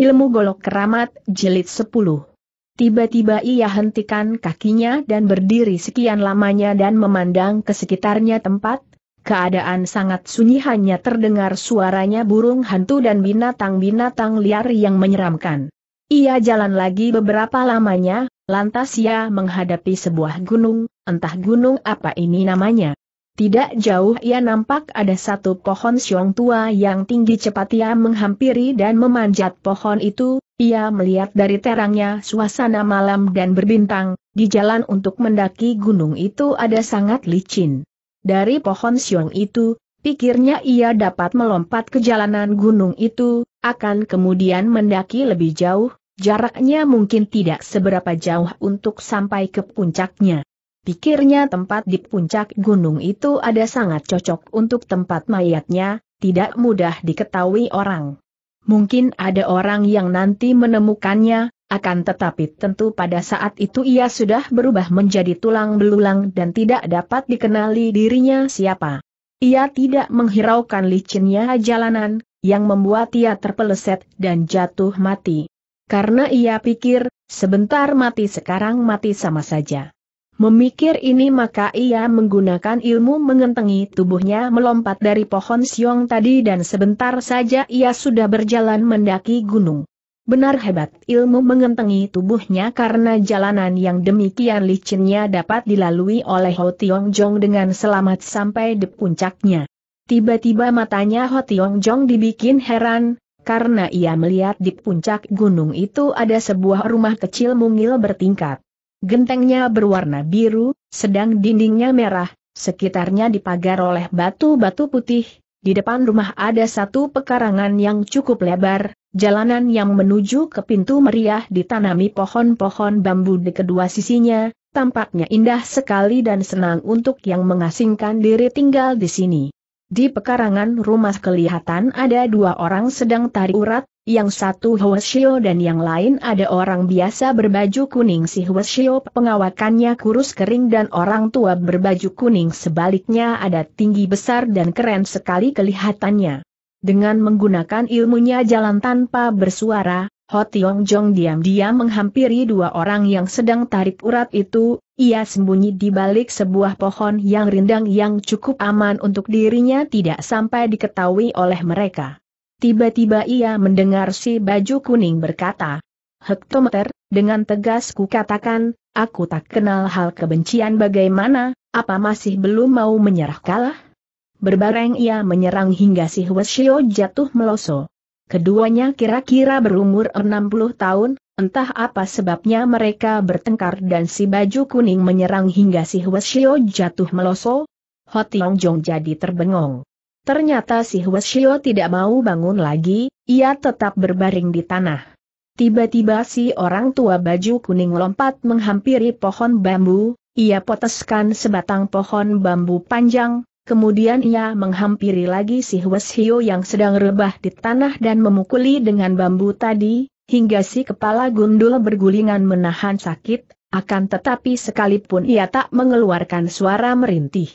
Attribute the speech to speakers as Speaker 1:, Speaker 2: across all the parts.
Speaker 1: Ilmu Golok Keramat, Jelit 10. Tiba-tiba ia hentikan kakinya dan berdiri sekian lamanya dan memandang ke sekitarnya tempat, keadaan sangat sunyi hanya terdengar suaranya burung hantu dan binatang-binatang liar yang menyeramkan. Ia jalan lagi beberapa lamanya, lantas ia menghadapi sebuah gunung, entah gunung apa ini namanya. Tidak jauh ia nampak ada satu pohon siong tua yang tinggi cepat ia menghampiri dan memanjat pohon itu, ia melihat dari terangnya suasana malam dan berbintang, di jalan untuk mendaki gunung itu ada sangat licin. Dari pohon siong itu, pikirnya ia dapat melompat ke jalanan gunung itu, akan kemudian mendaki lebih jauh, jaraknya mungkin tidak seberapa jauh untuk sampai ke puncaknya. Pikirnya tempat di puncak gunung itu ada sangat cocok untuk tempat mayatnya, tidak mudah diketahui orang. Mungkin ada orang yang nanti menemukannya, akan tetapi tentu pada saat itu ia sudah berubah menjadi tulang belulang dan tidak dapat dikenali dirinya siapa. Ia tidak menghiraukan licinnya jalanan, yang membuat ia terpeleset dan jatuh mati. Karena ia pikir, sebentar mati sekarang mati sama saja. Memikir ini maka ia menggunakan ilmu mengentengi tubuhnya melompat dari pohon siong tadi dan sebentar saja ia sudah berjalan mendaki gunung. Benar hebat ilmu mengentengi tubuhnya karena jalanan yang demikian licinnya dapat dilalui oleh Ho Tiong Jong dengan selamat sampai di puncaknya. Tiba-tiba matanya Ho Tiong Jong dibikin heran, karena ia melihat di puncak gunung itu ada sebuah rumah kecil mungil bertingkat. Gentengnya berwarna biru, sedang dindingnya merah, sekitarnya dipagar oleh batu-batu putih, di depan rumah ada satu pekarangan yang cukup lebar, jalanan yang menuju ke pintu meriah ditanami pohon-pohon bambu di kedua sisinya, tampaknya indah sekali dan senang untuk yang mengasingkan diri tinggal di sini. Di pekarangan rumah kelihatan ada dua orang sedang tari urat, yang satu Hwasyo dan yang lain ada orang biasa berbaju kuning si Hwasyo pengawakannya kurus kering dan orang tua berbaju kuning sebaliknya ada tinggi besar dan keren sekali kelihatannya. Dengan menggunakan ilmunya jalan tanpa bersuara, Ho Tiong Jong diam-diam menghampiri dua orang yang sedang tarik urat itu, ia sembunyi di balik sebuah pohon yang rindang yang cukup aman untuk dirinya tidak sampai diketahui oleh mereka. Tiba-tiba ia mendengar si baju kuning berkata, Hektometer, dengan tegas ku katakan, aku tak kenal hal kebencian bagaimana, apa masih belum mau menyerah kalah? Berbareng ia menyerang hingga si Hwasyo jatuh meloso. Keduanya kira-kira berumur 60 tahun, entah apa sebabnya mereka bertengkar dan si baju kuning menyerang hingga si Hwasyo jatuh meloso. Hotiong Jong jadi terbengong. Ternyata si Huashio tidak mau bangun lagi, ia tetap berbaring di tanah. Tiba-tiba si orang tua baju kuning lompat menghampiri pohon bambu, ia poteskan sebatang pohon bambu panjang, kemudian ia menghampiri lagi si Huashio yang sedang rebah di tanah dan memukuli dengan bambu tadi, hingga si kepala gundul bergulingan menahan sakit, akan tetapi sekalipun ia tak mengeluarkan suara merintih.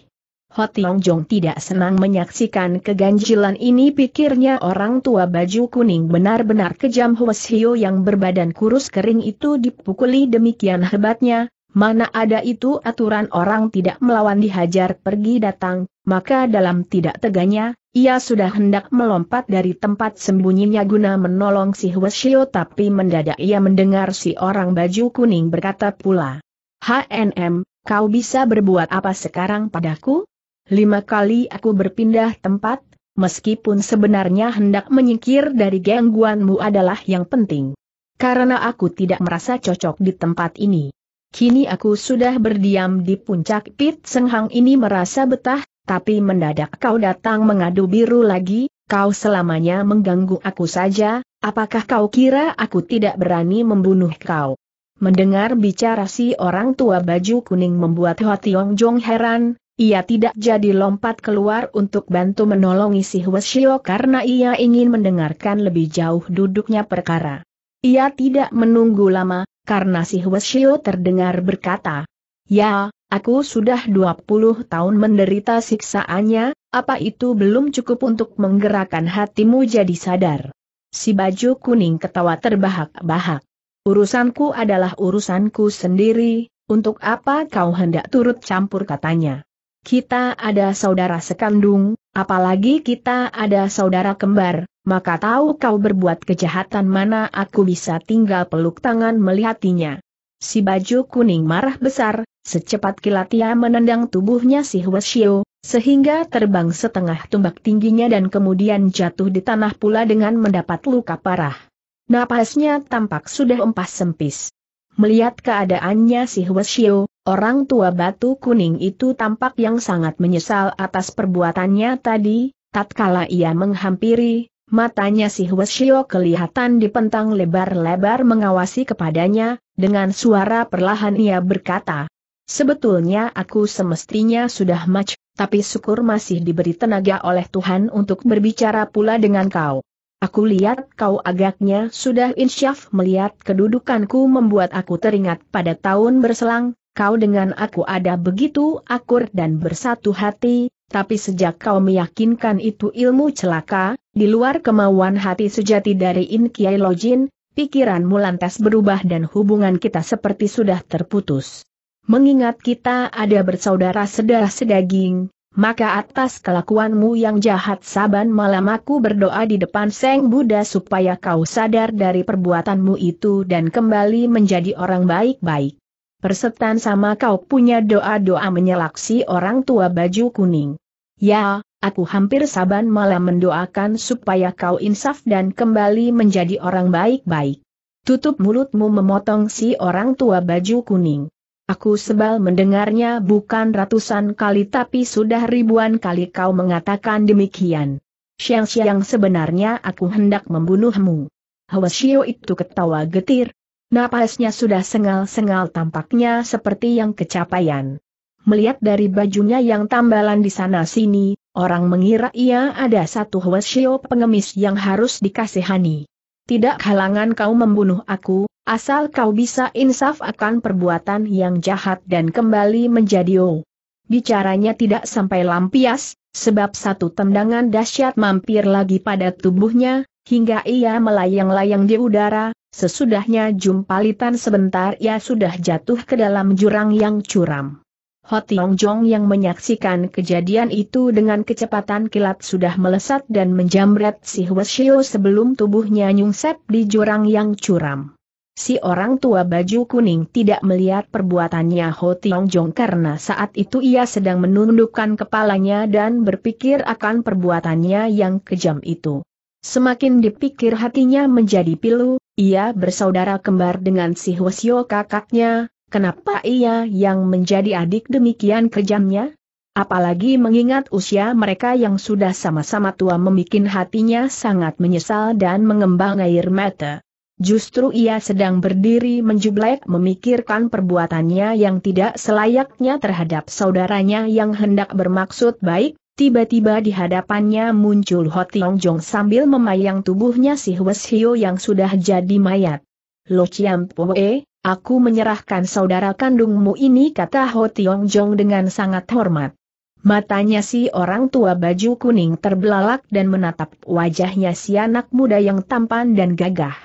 Speaker 1: Ho Tiong Jong tidak senang menyaksikan keganjilan ini pikirnya orang tua baju kuning benar-benar kejam Hwas Hio yang berbadan kurus kering itu dipukuli demikian hebatnya, mana ada itu aturan orang tidak melawan dihajar pergi datang, maka dalam tidak teganya, ia sudah hendak melompat dari tempat sembunyinya guna menolong si Hwas Hio tapi mendadak ia mendengar si orang baju kuning berkata pula. HNM, kau bisa berbuat apa sekarang padaku? Lima kali aku berpindah tempat, meskipun sebenarnya hendak menyingkir dari gangguanmu adalah yang penting. Karena aku tidak merasa cocok di tempat ini. Kini aku sudah berdiam di puncak Pit Senghang ini merasa betah, tapi mendadak kau datang mengadu biru lagi, kau selamanya mengganggu aku saja, apakah kau kira aku tidak berani membunuh kau? Mendengar bicara si orang tua baju kuning membuat Hotiong Jong heran, ia tidak jadi lompat keluar untuk bantu menolongi si Hweshio karena ia ingin mendengarkan lebih jauh duduknya perkara. Ia tidak menunggu lama, karena si Hweshio terdengar berkata, Ya, aku sudah 20 tahun menderita siksaannya, apa itu belum cukup untuk menggerakkan hatimu jadi sadar? Si baju kuning ketawa terbahak-bahak. Urusanku adalah urusanku sendiri, untuk apa kau hendak turut campur katanya kita ada saudara sekandung, apalagi kita ada saudara kembar, maka tahu kau berbuat kejahatan mana aku bisa tinggal peluk tangan melihatinya. Si baju kuning marah besar, secepat kilat ia menendang tubuhnya si Huashio, sehingga terbang setengah tumbak tingginya dan kemudian jatuh di tanah pula dengan mendapat luka parah. Napasnya tampak sudah empas sempis. Melihat keadaannya si Huashio, Orang tua batu kuning itu tampak yang sangat menyesal atas perbuatannya tadi, tatkala ia menghampiri, matanya si Huesio kelihatan dipentang lebar-lebar mengawasi kepadanya, dengan suara perlahan ia berkata, Sebetulnya aku semestinya sudah match, tapi syukur masih diberi tenaga oleh Tuhan untuk berbicara pula dengan kau. Aku lihat kau agaknya sudah insyaf melihat kedudukanku membuat aku teringat pada tahun berselang, kau dengan aku ada begitu akur dan bersatu hati, tapi sejak kau meyakinkan itu ilmu celaka, di luar kemauan hati sejati dari In Kiai Lojin, pikiranmu lantas berubah dan hubungan kita seperti sudah terputus. Mengingat kita ada bersaudara sedarah sedaging, maka atas kelakuanmu yang jahat saban malam aku berdoa di depan Seng Buddha supaya kau sadar dari perbuatanmu itu dan kembali menjadi orang baik-baik. Persetan sama kau punya doa-doa menyelaksi orang tua baju kuning. Ya, aku hampir saban malam mendoakan supaya kau insaf dan kembali menjadi orang baik-baik. Tutup mulutmu memotong si orang tua baju kuning. Aku sebal mendengarnya bukan ratusan kali tapi sudah ribuan kali kau mengatakan demikian. Siang-siang sebenarnya aku hendak membunuhmu. Hwasyo itu ketawa getir, Napasnya sudah sengal-sengal tampaknya seperti yang kecapaian. Melihat dari bajunya yang tambalan di sana-sini, orang mengira ia ada satu hwasyo pengemis yang harus dikasihani. Tidak halangan kau membunuh aku, asal kau bisa insaf akan perbuatan yang jahat dan kembali menjadi o. Bicaranya tidak sampai lampias, sebab satu tendangan dahsyat mampir lagi pada tubuhnya, hingga ia melayang-layang di udara, Sesudahnya jumpalitan sebentar ia sudah jatuh ke dalam jurang yang curam. Ho Tiong Jong yang menyaksikan kejadian itu dengan kecepatan kilat sudah melesat dan menjamret si Shio sebelum tubuhnya nyungsep di jurang yang curam. Si orang tua baju kuning tidak melihat perbuatannya Ho Tiong Jong karena saat itu ia sedang menundukkan kepalanya dan berpikir akan perbuatannya yang kejam itu. Semakin dipikir hatinya menjadi pilu, ia bersaudara kembar dengan si Hwasyo kakaknya, kenapa ia yang menjadi adik demikian kejamnya? Apalagi mengingat usia mereka yang sudah sama-sama tua membuat hatinya sangat menyesal dan mengembang air mata. Justru ia sedang berdiri menjublek memikirkan perbuatannya yang tidak selayaknya terhadap saudaranya yang hendak bermaksud baik, Tiba-tiba di hadapannya muncul Ho Tiong Jong sambil memayang tubuhnya si Hwes Hio yang sudah jadi mayat. Lo Chiam Poe, aku menyerahkan saudara kandungmu ini kata Ho Tiong Jong dengan sangat hormat. Matanya si orang tua baju kuning terbelalak dan menatap wajahnya si anak muda yang tampan dan gagah.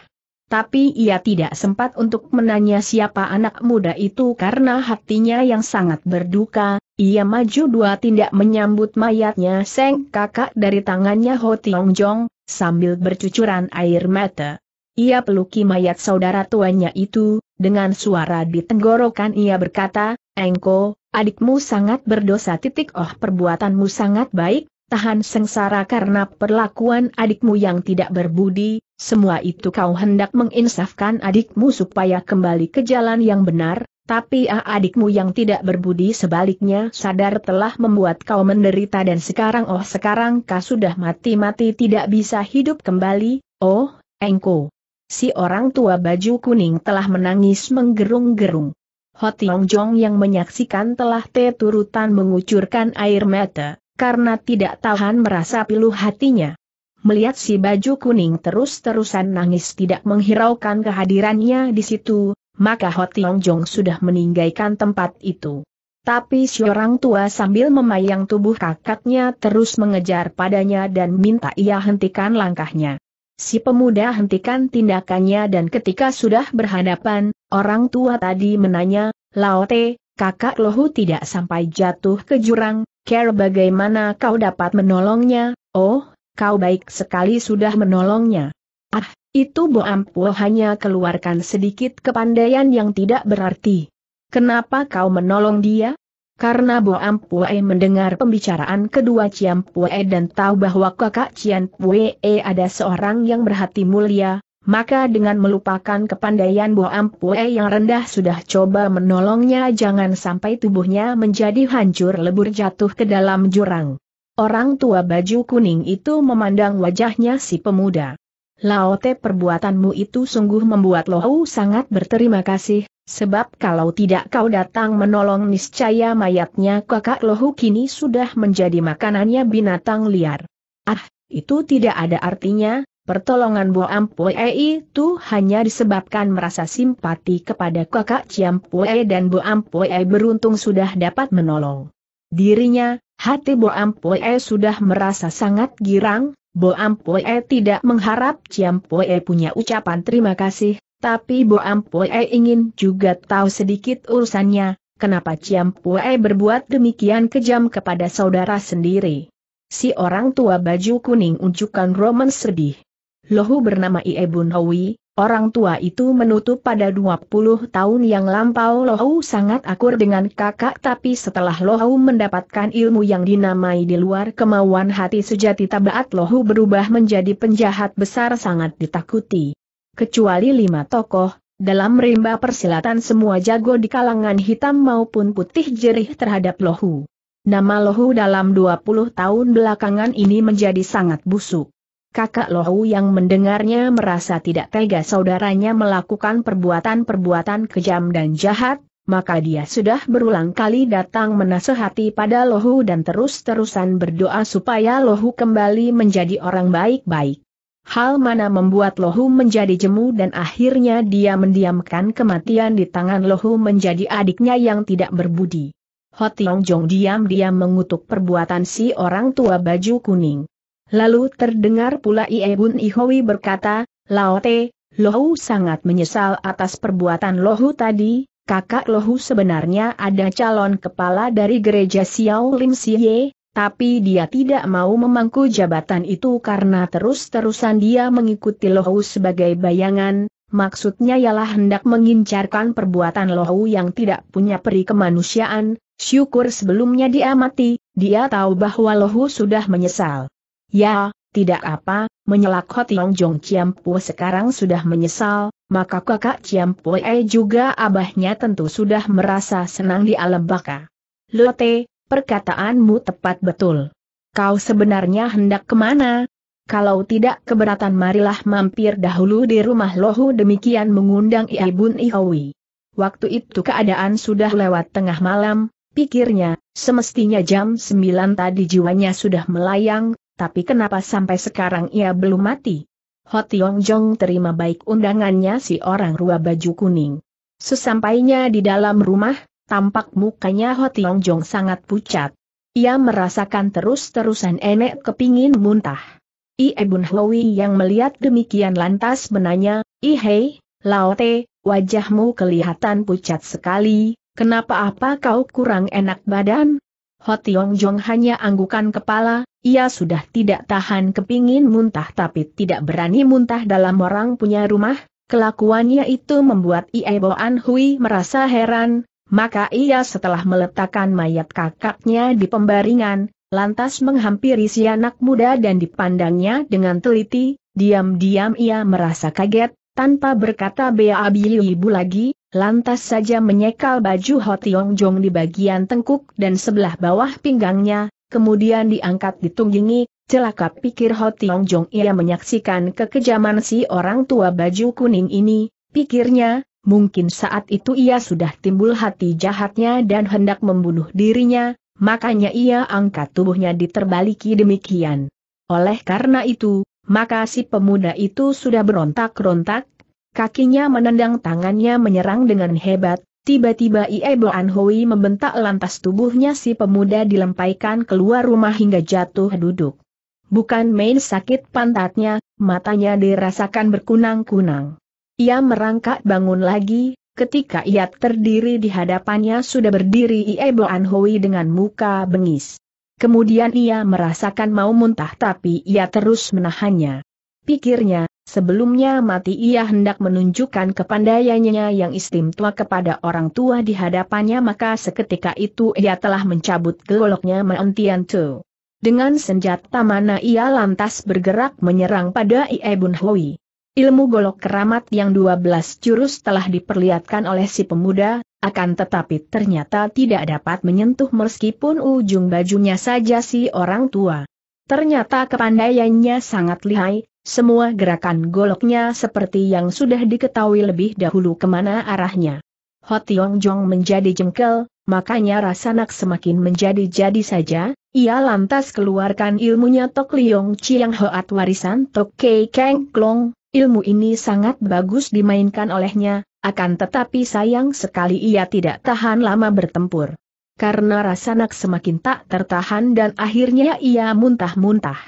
Speaker 1: Tapi ia tidak sempat untuk menanya siapa anak muda itu karena hatinya yang sangat berduka, ia maju dua tindak menyambut mayatnya Seng kakak dari tangannya Ho Tiong Jong, sambil bercucuran air mata. Ia peluki mayat saudara tuanya itu, dengan suara ditenggorokan ia berkata, Engko, adikmu sangat berdosa titik oh perbuatanmu sangat baik, tahan sengsara karena perlakuan adikmu yang tidak berbudi, semua itu kau hendak menginsafkan adikmu supaya kembali ke jalan yang benar, tapi ah adikmu yang tidak berbudi sebaliknya sadar telah membuat kau menderita dan sekarang oh sekarang kau sudah mati-mati tidak bisa hidup kembali, oh, engko. Si orang tua baju kuning telah menangis menggerung-gerung. Hotiong Jong yang menyaksikan telah teturutan mengucurkan air mata, karena tidak tahan merasa pilu hatinya. Melihat si baju kuning terus-terusan nangis tidak menghiraukan kehadirannya di situ, maka Ho Tiong Jong sudah meninggalkan tempat itu. Tapi si orang tua sambil memayang tubuh kakaknya terus mengejar padanya dan minta ia hentikan langkahnya. Si pemuda hentikan tindakannya dan ketika sudah berhadapan, orang tua tadi menanya, Laote, kakak lohu tidak sampai jatuh ke jurang, care bagaimana kau dapat menolongnya, oh, kau baik sekali sudah menolongnya. Ah, itu Bo Ampuh hanya keluarkan sedikit kepandaian yang tidak berarti. Kenapa kau menolong dia? Karena Bo Ampue mendengar pembicaraan kedua Cian Pue dan tahu bahwa kakak Cian Pue ada seorang yang berhati mulia, maka dengan melupakan kepandaian Bo Ampue yang rendah sudah coba menolongnya jangan sampai tubuhnya menjadi hancur lebur jatuh ke dalam jurang. Orang tua baju kuning itu memandang wajahnya si pemuda. Laote perbuatanmu itu sungguh membuat Lohu sangat berterima kasih, sebab kalau tidak kau datang menolong niscaya mayatnya kakak Lohu kini sudah menjadi makanannya binatang liar. Ah, itu tidak ada artinya, pertolongan Bu Ampue itu hanya disebabkan merasa simpati kepada kakak Ciampue dan Bu Ampue beruntung sudah dapat menolong. Dirinya, hati Bu Ampue sudah merasa sangat girang, Bo Ampoe tidak mengharap Poe punya ucapan terima kasih, tapi Bo Ampoe ingin juga tahu sedikit urusannya, kenapa Poe berbuat demikian kejam kepada saudara sendiri. Si orang tua baju kuning unjukkan Roman sedih. Lohu bernama Iebun Howi, Orang tua itu menutup pada 20 tahun yang lampau Lohau sangat akur dengan kakak tapi setelah Lohau mendapatkan ilmu yang dinamai di luar kemauan hati sejati tabaat Lohau berubah menjadi penjahat besar sangat ditakuti. Kecuali lima tokoh, dalam rimba persilatan semua jago di kalangan hitam maupun putih jerih terhadap Lohu. Nama Lohu dalam 20 tahun belakangan ini menjadi sangat busuk. Kakak Lohu yang mendengarnya merasa tidak tega saudaranya melakukan perbuatan-perbuatan kejam dan jahat, maka dia sudah berulang kali datang menasehati pada Lohu dan terus-terusan berdoa supaya Lohu kembali menjadi orang baik-baik. Hal mana membuat Lohu menjadi jemu dan akhirnya dia mendiamkan kematian di tangan Lohu menjadi adiknya yang tidak berbudi. Hotiong Jong diam-diam mengutuk perbuatan si orang tua baju kuning. Lalu terdengar pula Bun Ihowi berkata, Laote, Lohu sangat menyesal atas perbuatan Lohu tadi, kakak Lohu sebenarnya ada calon kepala dari gereja Xiao Lim Siye, tapi dia tidak mau memangku jabatan itu karena terus-terusan dia mengikuti Lohu sebagai bayangan, maksudnya ialah hendak mengincarkan perbuatan Lohu yang tidak punya peri kemanusiaan, syukur sebelumnya dia mati, dia tahu bahwa Lohu sudah menyesal. Ya, tidak apa, menyelak Ho Tiong Jong Ciampu sekarang sudah menyesal, maka kakak Ciampu E juga abahnya tentu sudah merasa senang di alam baka. Lote, perkataanmu tepat betul. Kau sebenarnya hendak kemana? Kalau tidak keberatan marilah mampir dahulu di rumah Lohu demikian mengundang Iaibun Ihowi. Waktu itu keadaan sudah lewat tengah malam, pikirnya, semestinya jam 9 tadi jiwanya sudah melayang, tapi kenapa sampai sekarang ia belum mati? Ho Tiong Jong terima baik undangannya si orang rua baju kuning. Sesampainya di dalam rumah, tampak mukanya Ho Tiong Jong sangat pucat. Ia merasakan terus-terusan enek kepingin muntah. I Ebun Hwi yang melihat demikian lantas menanya, I hei, Laote, wajahmu kelihatan pucat sekali, kenapa apa kau kurang enak badan? Ho Tiong Jong hanya anggukan kepala, ia sudah tidak tahan kepingin muntah tapi tidak berani muntah dalam orang punya rumah, kelakuannya itu membuat Iebo An Hui merasa heran, maka ia setelah meletakkan mayat kakaknya di pembaringan, lantas menghampiri si anak muda dan dipandangnya dengan teliti, diam-diam ia merasa kaget, tanpa berkata Bea Ibu lagi, lantas saja menyekal baju Ho Tiong Jong di bagian tengkuk dan sebelah bawah pinggangnya, kemudian diangkat ditunggingi, celaka pikir Ho Tiong Jong ia menyaksikan kekejaman si orang tua baju kuning ini, pikirnya, mungkin saat itu ia sudah timbul hati jahatnya dan hendak membunuh dirinya, makanya ia angkat tubuhnya diterbaliki demikian. Oleh karena itu, maka si pemuda itu sudah berontak-rontak, Kakinya menendang tangannya menyerang dengan hebat, tiba-tiba Iebo Anhui membentak lantas tubuhnya si pemuda dilempaikan keluar rumah hingga jatuh duduk. Bukan main sakit pantatnya, matanya dirasakan berkunang-kunang. Ia merangkak bangun lagi, ketika ia terdiri di hadapannya sudah berdiri Iebo Anhui dengan muka bengis. Kemudian ia merasakan mau muntah tapi ia terus menahannya. Pikirnya, Sebelumnya mati ia hendak menunjukkan kepandaiannya yang istimewa kepada orang tua di hadapannya maka seketika itu ia telah mencabut goloknya meontian Tu. Dengan senjata mana ia lantas bergerak menyerang pada Iebun Hui. Ilmu golok keramat yang 12 jurus telah diperlihatkan oleh si pemuda, akan tetapi ternyata tidak dapat menyentuh meskipun ujung bajunya saja si orang tua. Ternyata kepandaiannya sangat lihai, semua gerakan goloknya seperti yang sudah diketahui lebih dahulu kemana arahnya. Hotiong Jong menjadi jengkel, makanya rasa Rasanak semakin menjadi-jadi saja, ia lantas keluarkan ilmunya Tok Liong Chiang Hoat warisan Tok Kei Kang Klong, ilmu ini sangat bagus dimainkan olehnya, akan tetapi sayang sekali ia tidak tahan lama bertempur karena rasa nak semakin tak tertahan dan akhirnya ia muntah-muntah.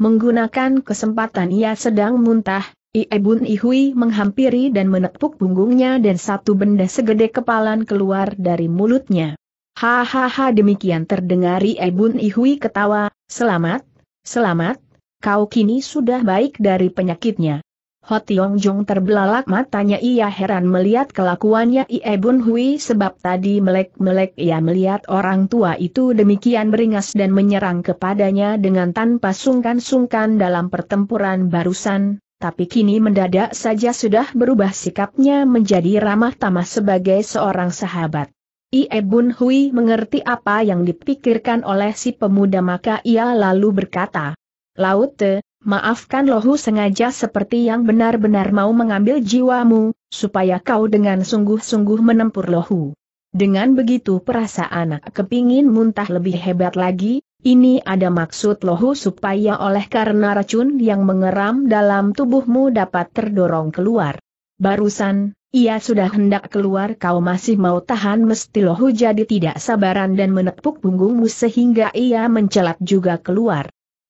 Speaker 1: Menggunakan kesempatan ia sedang muntah, Iebun Ihui menghampiri dan menepuk punggungnya dan satu benda segede kepalan keluar dari mulutnya. Hahaha demikian terdengar Iebun Ihui ketawa, selamat, selamat, kau kini sudah baik dari penyakitnya. Ho Tiong Jong terbelalak matanya ia heran melihat kelakuannya Ie Bun Hui sebab tadi melek-melek ia melihat orang tua itu demikian beringas dan menyerang kepadanya dengan tanpa sungkan-sungkan dalam pertempuran barusan, tapi kini mendadak saja sudah berubah sikapnya menjadi ramah tamah sebagai seorang sahabat. Ie Bun Hui mengerti apa yang dipikirkan oleh si pemuda maka ia lalu berkata, Laut Te, Maafkan lohu sengaja seperti yang benar-benar mau mengambil jiwamu, supaya kau dengan sungguh-sungguh menempur lohu. Dengan begitu perasaan kepingin muntah lebih hebat lagi, ini ada maksud lohu supaya oleh karena racun yang mengeram dalam tubuhmu dapat terdorong keluar. Barusan, ia sudah hendak keluar kau masih mau tahan mesti lohu jadi tidak sabaran dan menepuk punggungmu sehingga ia mencelat juga keluar.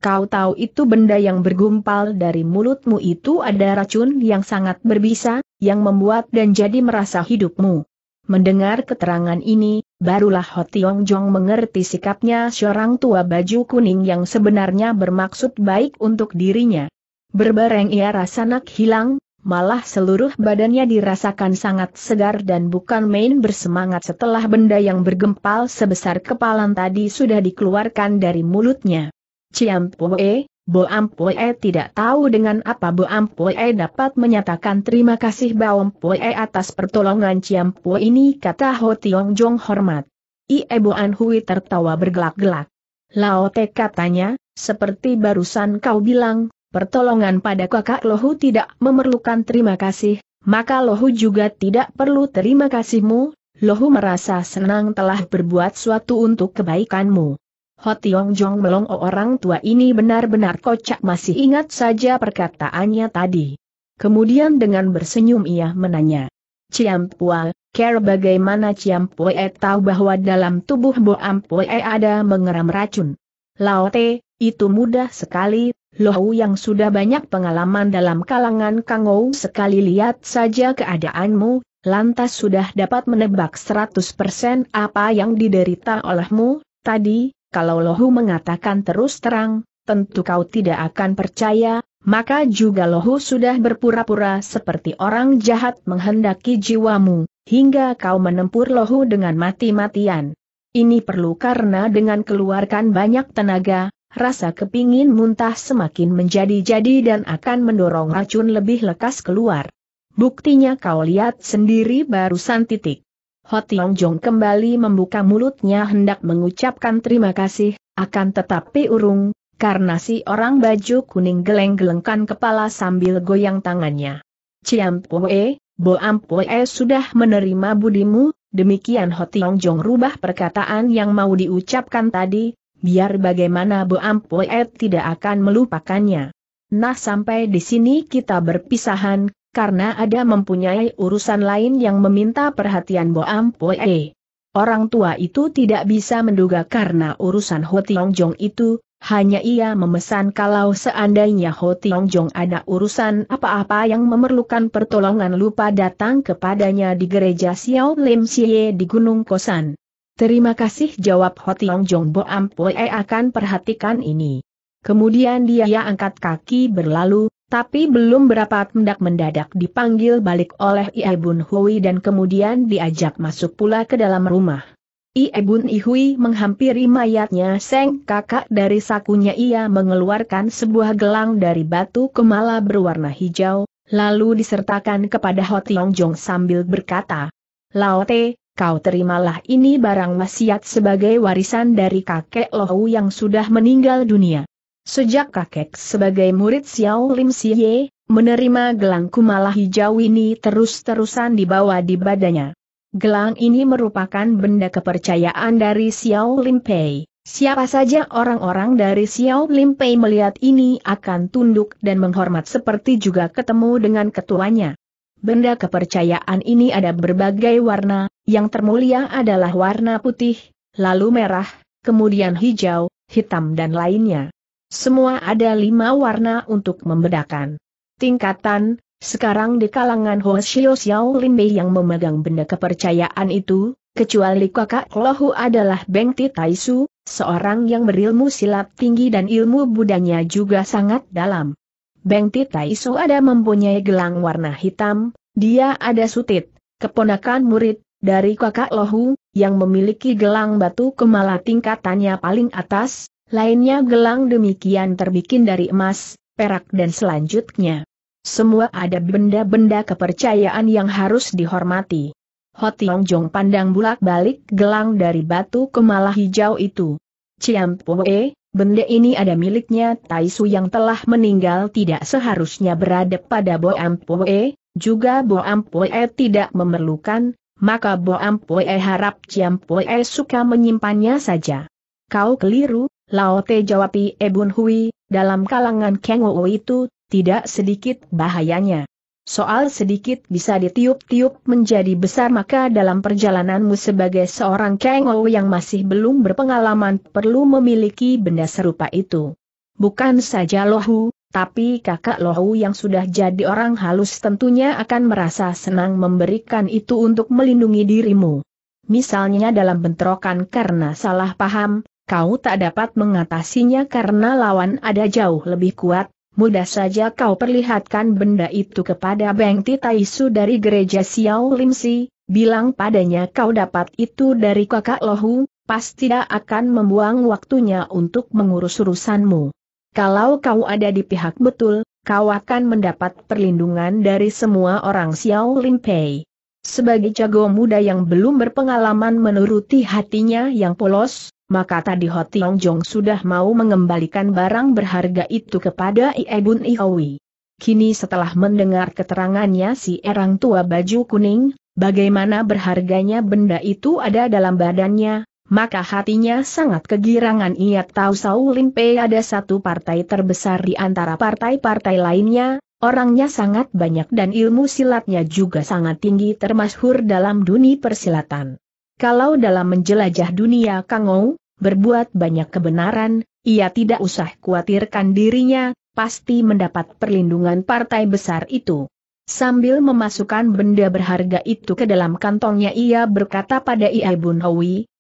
Speaker 1: Kau tahu itu benda yang bergumpal dari mulutmu itu ada racun yang sangat berbisa, yang membuat dan jadi merasa hidupmu. Mendengar keterangan ini, barulah Ho Tiong Jong mengerti sikapnya seorang tua baju kuning yang sebenarnya bermaksud baik untuk dirinya. Berbareng ia rasa nak hilang, malah seluruh badannya dirasakan sangat segar dan bukan main bersemangat setelah benda yang bergempal sebesar kepalan tadi sudah dikeluarkan dari mulutnya. Ciampoe, Boampoe tidak tahu dengan apa Boampoe dapat menyatakan terima kasih Boampoe atas pertolongan Ciampoe ini kata Ho Tiong Jong hormat. Ie Boan Hui tertawa bergelak-gelak. Lao Te katanya, seperti barusan kau bilang, pertolongan pada kakak Lohu tidak memerlukan terima kasih, maka Lohu juga tidak perlu terima kasihmu, Lohu merasa senang telah berbuat suatu untuk kebaikanmu. Ho Tiong Jong melongo oh, orang tua ini benar-benar kocak masih ingat saja perkataannya tadi. Kemudian dengan bersenyum ia menanya. Ciam Ciampua, care bagaimana Ciam Pue eh, tahu bahwa dalam tubuh Boampue eh, ada mengeram racun. Laote, itu mudah sekali, Lohu yang sudah banyak pengalaman dalam kalangan Kangou sekali lihat saja keadaanmu, lantas sudah dapat menebak 100% apa yang diderita olehmu, tadi, kalau Lohu mengatakan terus terang, tentu kau tidak akan percaya, maka juga Lohu sudah berpura-pura seperti orang jahat menghendaki jiwamu, hingga kau menempur Lohu dengan mati-matian. Ini perlu karena dengan keluarkan banyak tenaga, rasa kepingin muntah semakin menjadi-jadi dan akan mendorong racun lebih lekas keluar. Buktinya kau lihat sendiri barusan titik. Ho Tiong Jong kembali membuka mulutnya hendak mengucapkan terima kasih, akan tetapi urung, karena si orang baju kuning geleng-gelengkan kepala sambil goyang tangannya. Ciam Poe, Bo Ampue sudah menerima budimu, demikian Ho Tiong Jong rubah perkataan yang mau diucapkan tadi, biar bagaimana Bo Ampue tidak akan melupakannya. Nah sampai di sini kita berpisahan, karena ada mempunyai urusan lain yang meminta perhatian Boam Poe. Orang tua itu tidak bisa menduga karena urusan Ho Tiong Jong itu, hanya ia memesan kalau seandainya Ho Tiong Jong ada urusan apa-apa yang memerlukan pertolongan lupa datang kepadanya di gereja Xiao Lim Xie di Gunung Kosan. Terima kasih jawab Ho Tiong Jong Boam Poe akan perhatikan ini. Kemudian dia angkat kaki berlalu, tapi belum berapa mendak mendadak dipanggil balik oleh iebun Hui dan kemudian diajak masuk pula ke dalam rumah. Iebun Ihui menghampiri mayatnya Seng kakak dari sakunya ia mengeluarkan sebuah gelang dari batu kemala berwarna hijau, lalu disertakan kepada hoti long Jong sambil berkata, Laote, kau terimalah ini barang wasiat sebagai warisan dari kakek Lohu yang sudah meninggal dunia. Sejak kakek sebagai murid Xiao Lim Siye, menerima gelang kumala hijau ini terus-terusan dibawa di badannya. Gelang ini merupakan benda kepercayaan dari Xiao Lim Pei. Siapa saja orang-orang dari Xiao Lim Pei melihat ini akan tunduk dan menghormat seperti juga ketemu dengan ketuanya. Benda kepercayaan ini ada berbagai warna, yang termulia adalah warna putih, lalu merah, kemudian hijau, hitam dan lainnya. Semua ada lima warna untuk membedakan. Tingkatan, sekarang di kalangan Hoshio Xiao Limbei yang memegang benda kepercayaan itu, kecuali kakak Lohu adalah Beng Ti Taisu, seorang yang berilmu silat tinggi dan ilmu budanya juga sangat dalam. Beng Ti Taisu ada mempunyai gelang warna hitam, dia ada sutit, keponakan murid, dari kakak Lohu, yang memiliki gelang batu kemala tingkatannya paling atas, Lainnya gelang demikian terbikin dari emas, perak dan selanjutnya. Semua ada benda-benda kepercayaan yang harus dihormati. Hotiong Jong pandang bulak-balik gelang dari batu kemala hijau itu. Ciam Poe, benda ini ada miliknya Taisu yang telah meninggal tidak seharusnya berada pada Boam Poe, juga Boam Poe tidak memerlukan, maka Boam Poe harap Ciam Poe suka menyimpannya saja. Kau keliru, Lao Te jawab Ebun Hui, dalam kalangan Wu itu, tidak sedikit bahayanya. Soal sedikit bisa ditiup-tiup menjadi besar maka dalam perjalananmu sebagai seorang Wu yang masih belum berpengalaman perlu memiliki benda serupa itu. Bukan saja lohu, tapi kakak lohu yang sudah jadi orang halus tentunya akan merasa senang memberikan itu untuk melindungi dirimu. Misalnya dalam bentrokan karena salah paham, kau tak dapat mengatasinya karena lawan ada jauh lebih kuat, mudah saja kau perlihatkan benda itu kepada Beng Titaisu dari gereja Xiao Si. bilang padanya kau dapat itu dari kakak Lohu, pasti tidak akan membuang waktunya untuk mengurus urusanmu. Kalau kau ada di pihak betul, kau akan mendapat perlindungan dari semua orang Xiao Pei. Sebagai jago muda yang belum berpengalaman menuruti hatinya yang polos, maka tadi Ho Tiong Jong sudah mau mengembalikan barang berharga itu kepada Iebun Ihowi. Kini setelah mendengar keterangannya si erang tua baju kuning, bagaimana berharganya benda itu ada dalam badannya, maka hatinya sangat kegirangan ia tahu Saulin Pei ada satu partai terbesar di antara partai-partai lainnya, orangnya sangat banyak dan ilmu silatnya juga sangat tinggi termasuk dalam dunia persilatan. Kalau dalam menjelajah dunia Kangou, berbuat banyak kebenaran, ia tidak usah khawatirkan dirinya, pasti mendapat perlindungan partai besar itu. Sambil memasukkan benda berharga itu ke dalam kantongnya ia berkata pada Ia Bun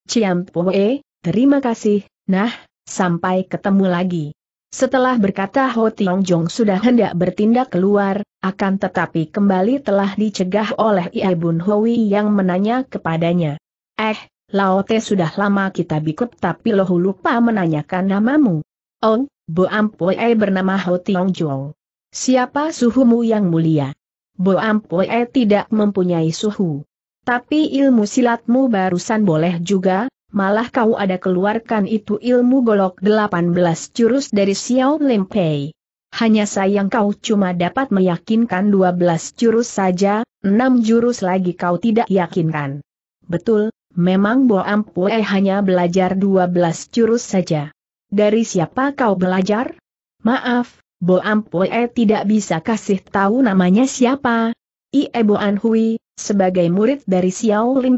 Speaker 1: Ciam Poe, terima kasih, nah, sampai ketemu lagi. Setelah berkata Ho Tiong Jong sudah hendak bertindak keluar, akan tetapi kembali telah dicegah oleh Ia Bun yang menanya kepadanya. Eh, Laote sudah lama kita bikup tapi lohu lupa menanyakan namamu. Oh, Bo Ampoi bernama Ho Tiong Jong. Siapa suhumu yang mulia? Bo Ampoi tidak mempunyai suhu. Tapi ilmu silatmu barusan boleh juga, malah kau ada keluarkan itu ilmu golok 18 jurus dari Xiao Pei. Hanya sayang kau cuma dapat meyakinkan 12 jurus saja, 6 jurus lagi kau tidak yakinkan. Betul, Memang Bo Ampue hanya belajar 12 jurus saja. Dari siapa kau belajar? Maaf, Bo Ampue tidak bisa kasih tahu namanya siapa. Ie Bo Anhui, sebagai murid dari Xiao Lim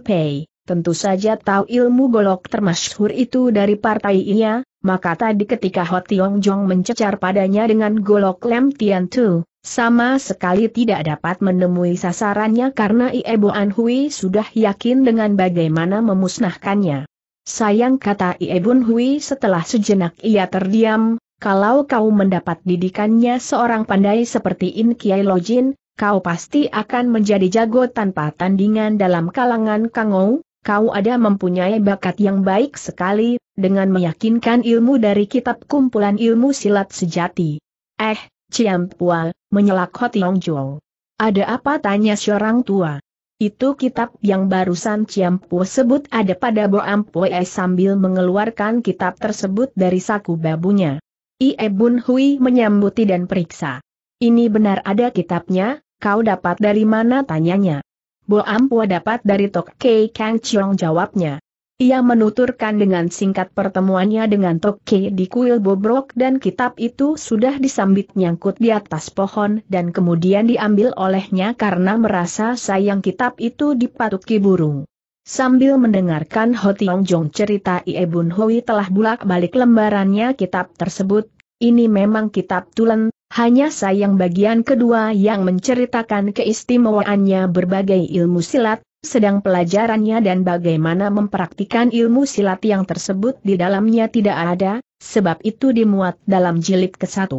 Speaker 1: tentu saja tahu ilmu golok termasyhur itu dari partai ia, maka tadi ketika Ho Tiong Jong mencecar padanya dengan golok Lem Tian Tu, sama sekali tidak dapat menemui sasarannya karena Iebo hui sudah yakin dengan bagaimana memusnahkannya. Sayang kata Iebun Hui setelah sejenak ia terdiam, kalau kau mendapat didikannya seorang pandai seperti In Kiai Lojin, kau pasti akan menjadi jago tanpa tandingan dalam kalangan Kangou, kau ada mempunyai bakat yang baik sekali, dengan meyakinkan ilmu dari kitab kumpulan ilmu silat sejati. Eh, Ciam Pual, menyelak Hotiong Jong. Ada apa tanya seorang tua? Itu kitab yang barusan Ciam sebut ada pada Bo Pue sambil mengeluarkan kitab tersebut dari saku babunya. Ie Bun Hui menyambuti dan periksa. Ini benar ada kitabnya, kau dapat dari mana tanyanya? Bo Pua dapat dari Tok Kei Kang Chiong jawabnya. Ia menuturkan dengan singkat pertemuannya dengan Tokke di kuil bobrok dan kitab itu sudah disambit nyangkut di atas pohon dan kemudian diambil olehnya karena merasa sayang kitab itu dipatuki burung. Sambil mendengarkan Ho Jong cerita Ie Bun Hui telah bulak-balik lembarannya kitab tersebut, ini memang kitab tulen, hanya sayang bagian kedua yang menceritakan keistimewaannya berbagai ilmu silat, sedang pelajarannya dan bagaimana mempraktikan ilmu silat yang tersebut di dalamnya tidak ada, sebab itu dimuat dalam jilid ke-1.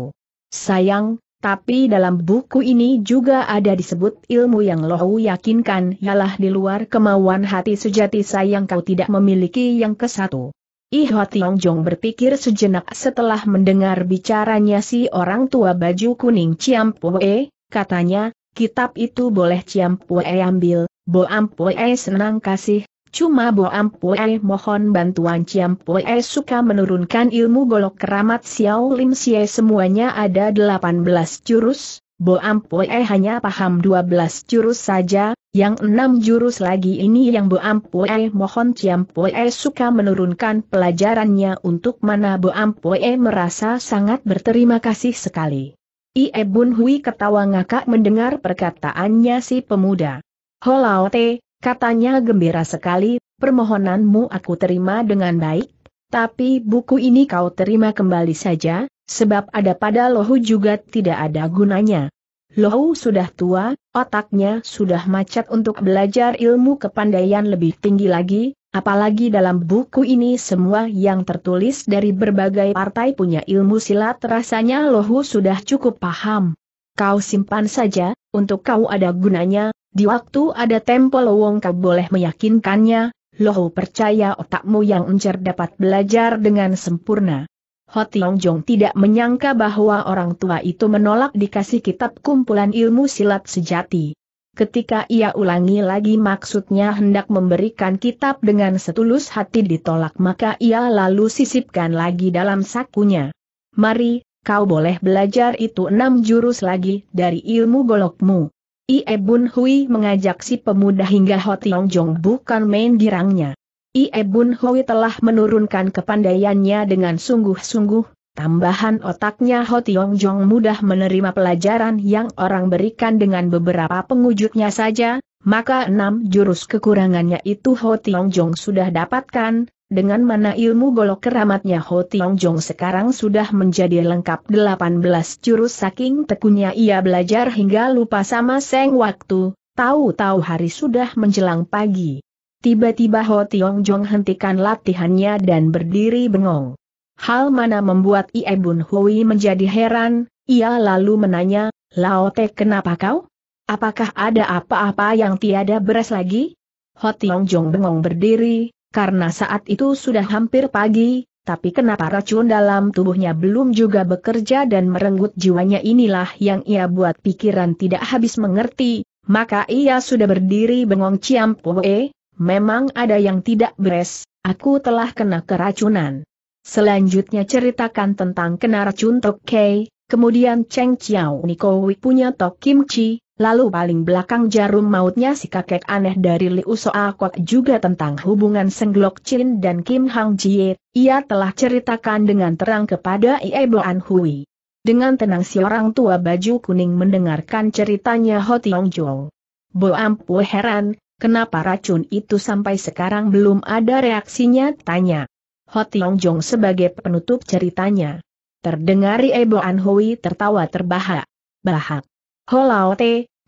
Speaker 1: Sayang, tapi dalam buku ini juga ada disebut ilmu yang Lohu yakinkan ialah di luar kemauan hati sejati sayang kau tidak memiliki yang ke satu. Iho Tiangjong berpikir sejenak setelah mendengar bicaranya si orang tua baju kuning Ciampoe, katanya, kitab itu boleh Ciam Pue ambil, Boam Pue senang kasih, cuma Boam Pue mohon bantuan Ciam Pue suka menurunkan ilmu golok keramat Xiao Lim Xie semuanya ada 18 jurus, Boam Pue hanya paham 12 jurus saja, yang 6 jurus lagi ini yang Boam Pue mohon Ciam Pue suka menurunkan pelajarannya untuk mana Boam Pue merasa sangat berterima kasih sekali. Ie Bun Hui ketawa ngakak mendengar perkataannya si pemuda. Holaote, katanya gembira sekali, permohonanmu aku terima dengan baik, tapi buku ini kau terima kembali saja, sebab ada pada Lohu juga tidak ada gunanya. Lohu sudah tua, otaknya sudah macet untuk belajar ilmu kepandaian lebih tinggi lagi, Apalagi dalam buku ini semua yang tertulis dari berbagai partai punya ilmu silat rasanya lohu sudah cukup paham. Kau simpan saja, untuk kau ada gunanya, di waktu ada tempo lowong kau boleh meyakinkannya, lohu percaya otakmu yang encer dapat belajar dengan sempurna. Ho Tiong Jong tidak menyangka bahwa orang tua itu menolak dikasih kitab kumpulan ilmu silat sejati. Ketika ia ulangi lagi maksudnya hendak memberikan kitab dengan setulus hati ditolak maka ia lalu sisipkan lagi dalam sakunya. Mari, kau boleh belajar itu enam jurus lagi dari ilmu golokmu. Ie Bun Hui mengajak si pemuda hingga Hotiong Jong bukan main girangnya. Ie Bun Hui telah menurunkan kepandaiannya dengan sungguh-sungguh, Tambahan otaknya Ho Tiong Jong mudah menerima pelajaran yang orang berikan dengan beberapa pengujudnya saja, maka enam jurus kekurangannya itu Ho Tiong Jong sudah dapatkan, dengan mana ilmu golok keramatnya Ho Tiong Jong sekarang sudah menjadi lengkap 18 jurus saking tekunnya ia belajar hingga lupa sama seng waktu, tahu-tahu hari sudah menjelang pagi. Tiba-tiba Ho Tiong Jong hentikan latihannya dan berdiri bengong hal mana membuat Ie Bun Hui menjadi heran, ia lalu menanya, Lao Te kenapa kau? Apakah ada apa-apa yang tiada beres lagi? Tiong Jong bengong berdiri, karena saat itu sudah hampir pagi, tapi kenapa racun dalam tubuhnya belum juga bekerja dan merenggut jiwanya inilah yang ia buat pikiran tidak habis mengerti, maka ia sudah berdiri bengong ciam poe, memang ada yang tidak beres, aku telah kena keracunan. Selanjutnya ceritakan tentang kenar racun Tok Kei, kemudian Cheng Chiao Nikowi punya Tok Kim Chi, lalu paling belakang jarum mautnya si kakek aneh dari Liu Soa Kok juga tentang hubungan Senglok Chin dan Kim Hang Jie, ia telah ceritakan dengan terang kepada Iebo An Hui. Dengan tenang si orang tua baju kuning mendengarkan ceritanya Ho Tiong Jong. Bo Ampu heran, kenapa racun itu sampai sekarang belum ada reaksinya? Tanya. Hoti Longjong Jong sebagai penutup ceritanya. Terdengar Eboan Anhui tertawa terbahak. Bahak. Ho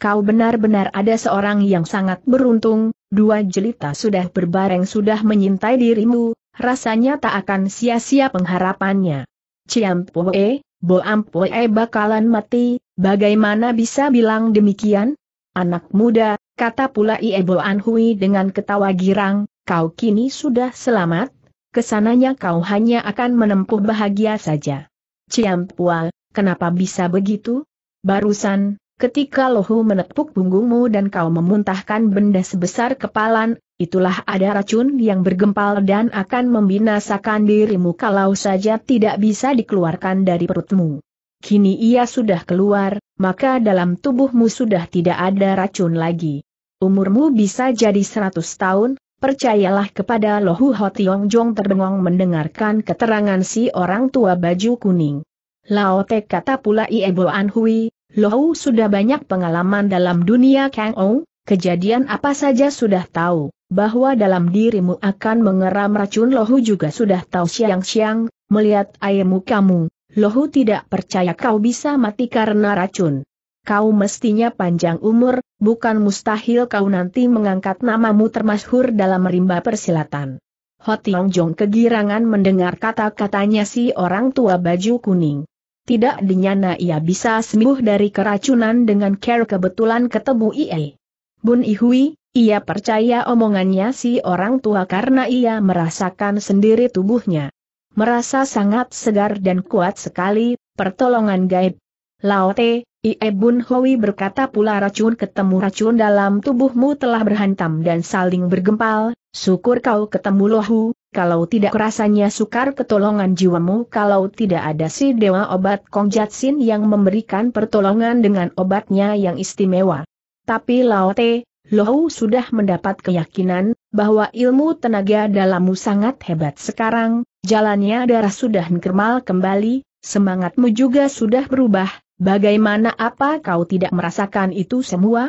Speaker 1: kau benar-benar ada seorang yang sangat beruntung, dua jelita sudah berbareng sudah menyintai dirimu, rasanya tak akan sia-sia pengharapannya. Ciampoe, Boampoe bakalan mati, bagaimana bisa bilang demikian? Anak muda, kata pula Ieboan Anhui dengan ketawa girang, kau kini sudah selamat, kesananya kau hanya akan menempuh bahagia saja. Ciampua, kenapa bisa begitu? Barusan, ketika lohu menepuk punggungmu dan kau memuntahkan benda sebesar kepalan, itulah ada racun yang bergempal dan akan membinasakan dirimu kalau saja tidak bisa dikeluarkan dari perutmu. Kini ia sudah keluar, maka dalam tubuhmu sudah tidak ada racun lagi. Umurmu bisa jadi seratus tahun, Percayalah kepada Lohu Hotiong Jong terbengong mendengarkan keterangan si orang tua baju kuning. Lao Te kata pula Iebo An Hui, Lohu sudah banyak pengalaman dalam dunia Kang Ou, kejadian apa saja sudah tahu, bahwa dalam dirimu akan mengeram racun Lohu juga sudah tahu siang-siang, melihat ayahmu kamu, Lohu tidak percaya kau bisa mati karena racun kau mestinya panjang umur, bukan mustahil kau nanti mengangkat namamu termasyhur dalam rimba persilatan. Hotiong Jong kegirangan mendengar kata-katanya si orang tua baju kuning. Tidak dinyana ia bisa sembuh dari keracunan dengan care kebetulan ketemu Ie. Bun Ihui, ia percaya omongannya si orang tua karena ia merasakan sendiri tubuhnya. Merasa sangat segar dan kuat sekali, pertolongan gaib. Laote, Ie Bun Hoi berkata pula racun ketemu racun dalam tubuhmu telah berhantam dan saling bergempal, syukur kau ketemu lohu, kalau tidak rasanya sukar ketolongan jiwamu kalau tidak ada si dewa obat Kong Jatsin yang memberikan pertolongan dengan obatnya yang istimewa. Tapi Lao Laote, Lohu sudah mendapat keyakinan bahwa ilmu tenaga dalammu sangat hebat sekarang, jalannya darah sudah ngkermal kembali, semangatmu juga sudah berubah, Bagaimana apa kau tidak merasakan itu semua?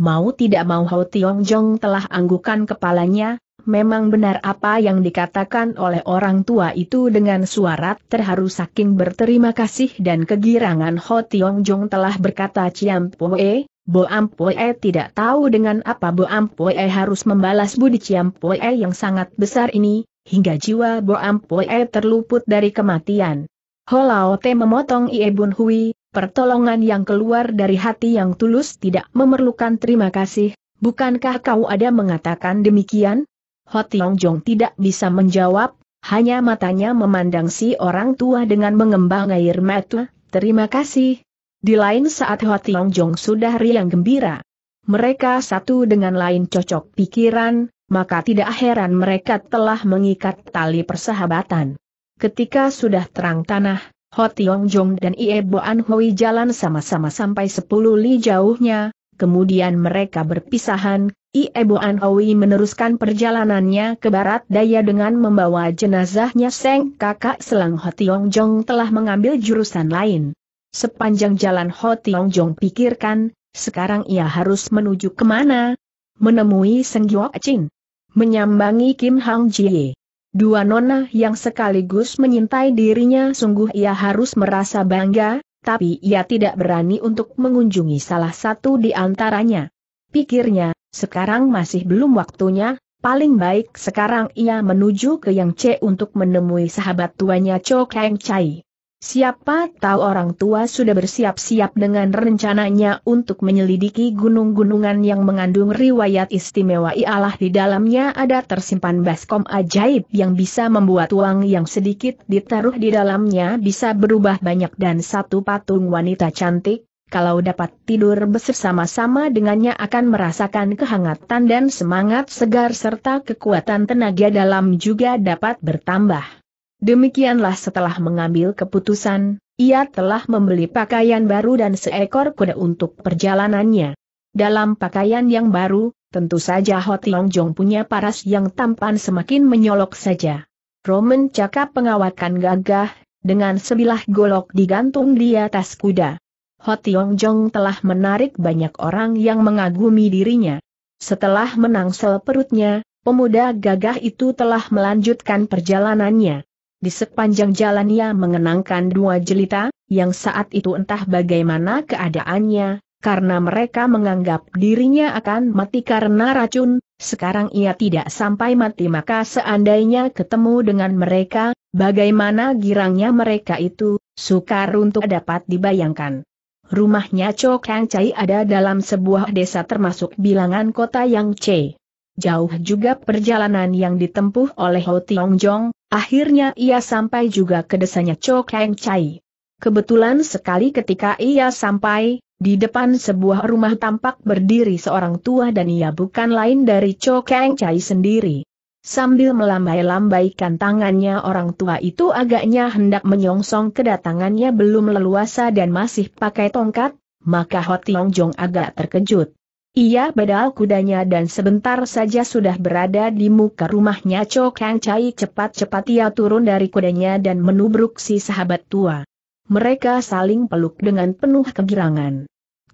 Speaker 1: Mau tidak mau Ho Tiong Jong telah anggukan kepalanya, memang benar apa yang dikatakan oleh orang tua itu dengan suara terharu saking berterima kasih dan kegirangan Ho Tiong Jong telah berkata Ciam Poe, Bo Poe tidak tahu dengan apa Bo Poe harus membalas budi Ciam Poe yang sangat besar ini, hingga jiwa Bo Poe terluput dari kematian. Holaote memotong Ie Bun Hui, pertolongan yang keluar dari hati yang tulus tidak memerlukan terima kasih, bukankah kau ada mengatakan demikian? Hotiong Jong tidak bisa menjawab, hanya matanya memandang si orang tua dengan mengembang air mata, terima kasih. Di lain saat Hotiong Jong sudah riang gembira. Mereka satu dengan lain cocok pikiran, maka tidak heran mereka telah mengikat tali persahabatan. Ketika sudah terang tanah, Ho Tiong Jong dan Ie Boan Hui jalan sama-sama sampai sepuluh li jauhnya, kemudian mereka berpisahan, Ie Boan Hui meneruskan perjalanannya ke barat daya dengan membawa jenazahnya Seng kakak selang Ho Tiong Jong telah mengambil jurusan lain. Sepanjang jalan Ho Tiong Jong pikirkan, sekarang ia harus menuju kemana? Menemui Seng Gyo Chin. Menyambangi Kim Hang Jie. Dua nona yang sekaligus menyintai dirinya sungguh ia harus merasa bangga, tapi ia tidak berani untuk mengunjungi salah satu di antaranya. Pikirnya, sekarang masih belum waktunya, paling baik sekarang ia menuju ke Yang C untuk menemui sahabat tuanya Cho Kang Chai. Siapa tahu orang tua sudah bersiap-siap dengan rencananya untuk menyelidiki gunung-gunungan yang mengandung riwayat istimewa ialah di dalamnya ada tersimpan baskom ajaib yang bisa membuat uang yang sedikit ditaruh di dalamnya bisa berubah banyak dan satu patung wanita cantik, kalau dapat tidur bersama-sama dengannya akan merasakan kehangatan dan semangat segar serta kekuatan tenaga dalam juga dapat bertambah. Demikianlah setelah mengambil keputusan, ia telah membeli pakaian baru dan seekor kuda untuk perjalanannya. Dalam pakaian yang baru, tentu saja Hot Long Jong punya paras yang tampan semakin menyolok saja. Roman cakap pengawakan gagah, dengan sebilah golok digantung di atas kuda. Hot Tiong Jong telah menarik banyak orang yang mengagumi dirinya. Setelah menangsel perutnya, pemuda gagah itu telah melanjutkan perjalanannya. Di sepanjang jalan ia mengenangkan dua jelita, yang saat itu entah bagaimana keadaannya, karena mereka menganggap dirinya akan mati karena racun, sekarang ia tidak sampai mati maka seandainya ketemu dengan mereka, bagaimana girangnya mereka itu, sukar untuk dapat dibayangkan. Rumahnya Chok Kang Chai ada dalam sebuah desa termasuk bilangan kota yang Che. Jauh juga perjalanan yang ditempuh oleh Ho Tiong Jong, Akhirnya ia sampai juga ke desanya Chok Heng Chai. Kebetulan sekali ketika ia sampai, di depan sebuah rumah tampak berdiri seorang tua dan ia bukan lain dari Chok Heng Chai sendiri. Sambil melambai-lambaikan tangannya orang tua itu agaknya hendak menyongsong kedatangannya belum leluasa dan masih pakai tongkat, maka Hotiong Jong agak terkejut. Ia bedal kudanya dan sebentar saja sudah berada di muka rumahnya Cho Kang Chai cepat-cepat ia turun dari kudanya dan menubruk si sahabat tua. Mereka saling peluk dengan penuh kegirangan.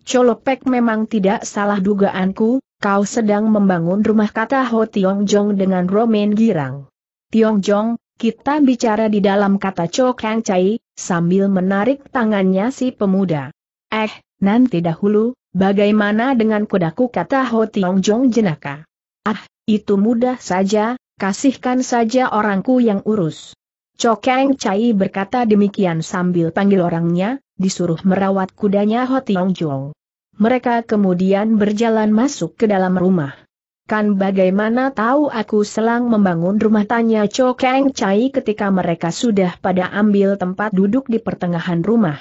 Speaker 1: Colopek memang tidak salah dugaanku, kau sedang membangun rumah kata Ho Tiong Jong dengan Romain girang. Tiong Jong, kita bicara di dalam kata Cho Kang Chai, sambil menarik tangannya si pemuda. Eh, nanti dahulu, bagaimana dengan kudaku kata Ho Tiong Jong jenaka? Ah, itu mudah saja, kasihkan saja orangku yang urus. Cokeng Chai berkata demikian sambil panggil orangnya, disuruh merawat kudanya Ho Tiong Jong. Mereka kemudian berjalan masuk ke dalam rumah. Kan bagaimana tahu aku selang membangun rumah tanya Cho Chai ketika mereka sudah pada ambil tempat duduk di pertengahan rumah.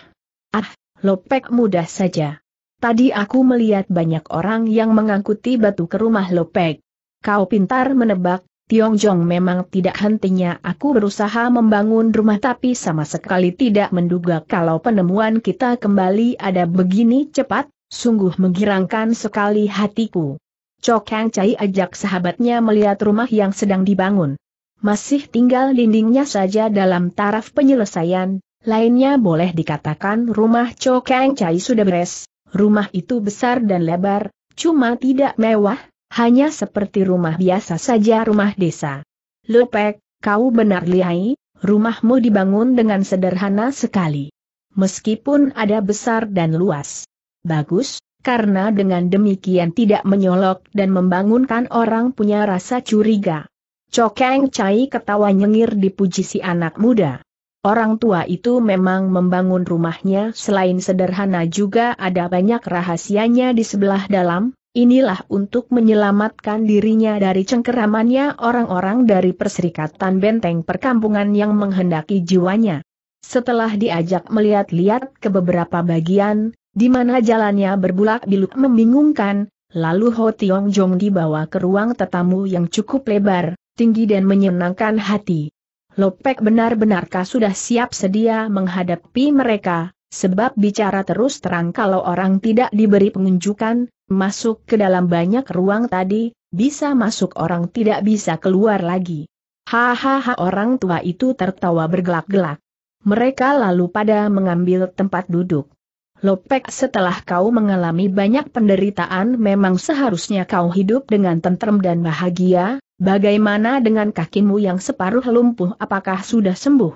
Speaker 1: Ah, Lopek mudah saja. Tadi aku melihat banyak orang yang mengangkuti batu ke rumah Lopek. Kau pintar menebak, Tiong Jong memang tidak hentinya aku berusaha membangun rumah tapi sama sekali tidak menduga kalau penemuan kita kembali ada begini cepat, sungguh menggirangkan sekali hatiku. Cokang Cai ajak sahabatnya melihat rumah yang sedang dibangun. Masih tinggal dindingnya saja dalam taraf penyelesaian, Lainnya boleh dikatakan rumah Cho Kang Chai sudah beres, rumah itu besar dan lebar, cuma tidak mewah, hanya seperti rumah biasa saja rumah desa. Lopek, kau benar lihai, rumahmu dibangun dengan sederhana sekali. Meskipun ada besar dan luas. Bagus, karena dengan demikian tidak menyolok dan membangunkan orang punya rasa curiga. Cokeng Cai ketawa nyengir dipuji si anak muda. Orang tua itu memang membangun rumahnya selain sederhana juga ada banyak rahasianya di sebelah dalam, inilah untuk menyelamatkan dirinya dari cengkeramannya orang-orang dari perserikatan benteng perkampungan yang menghendaki jiwanya. Setelah diajak melihat-lihat ke beberapa bagian, di mana jalannya berbulak-biluk membingungkan, lalu Ho Tiong Jong dibawa ke ruang tetamu yang cukup lebar, tinggi dan menyenangkan hati. Lopek benar-benarkah sudah siap sedia menghadapi mereka, sebab bicara terus terang kalau orang tidak diberi pengunjukan, masuk ke dalam banyak ruang tadi, bisa masuk orang tidak bisa keluar lagi. Hahaha orang tua itu tertawa bergelak-gelak. Mereka lalu pada mengambil tempat duduk. Lopek setelah kau mengalami banyak penderitaan memang seharusnya kau hidup dengan tentrem dan bahagia, Bagaimana dengan kakimu yang separuh lumpuh apakah sudah sembuh?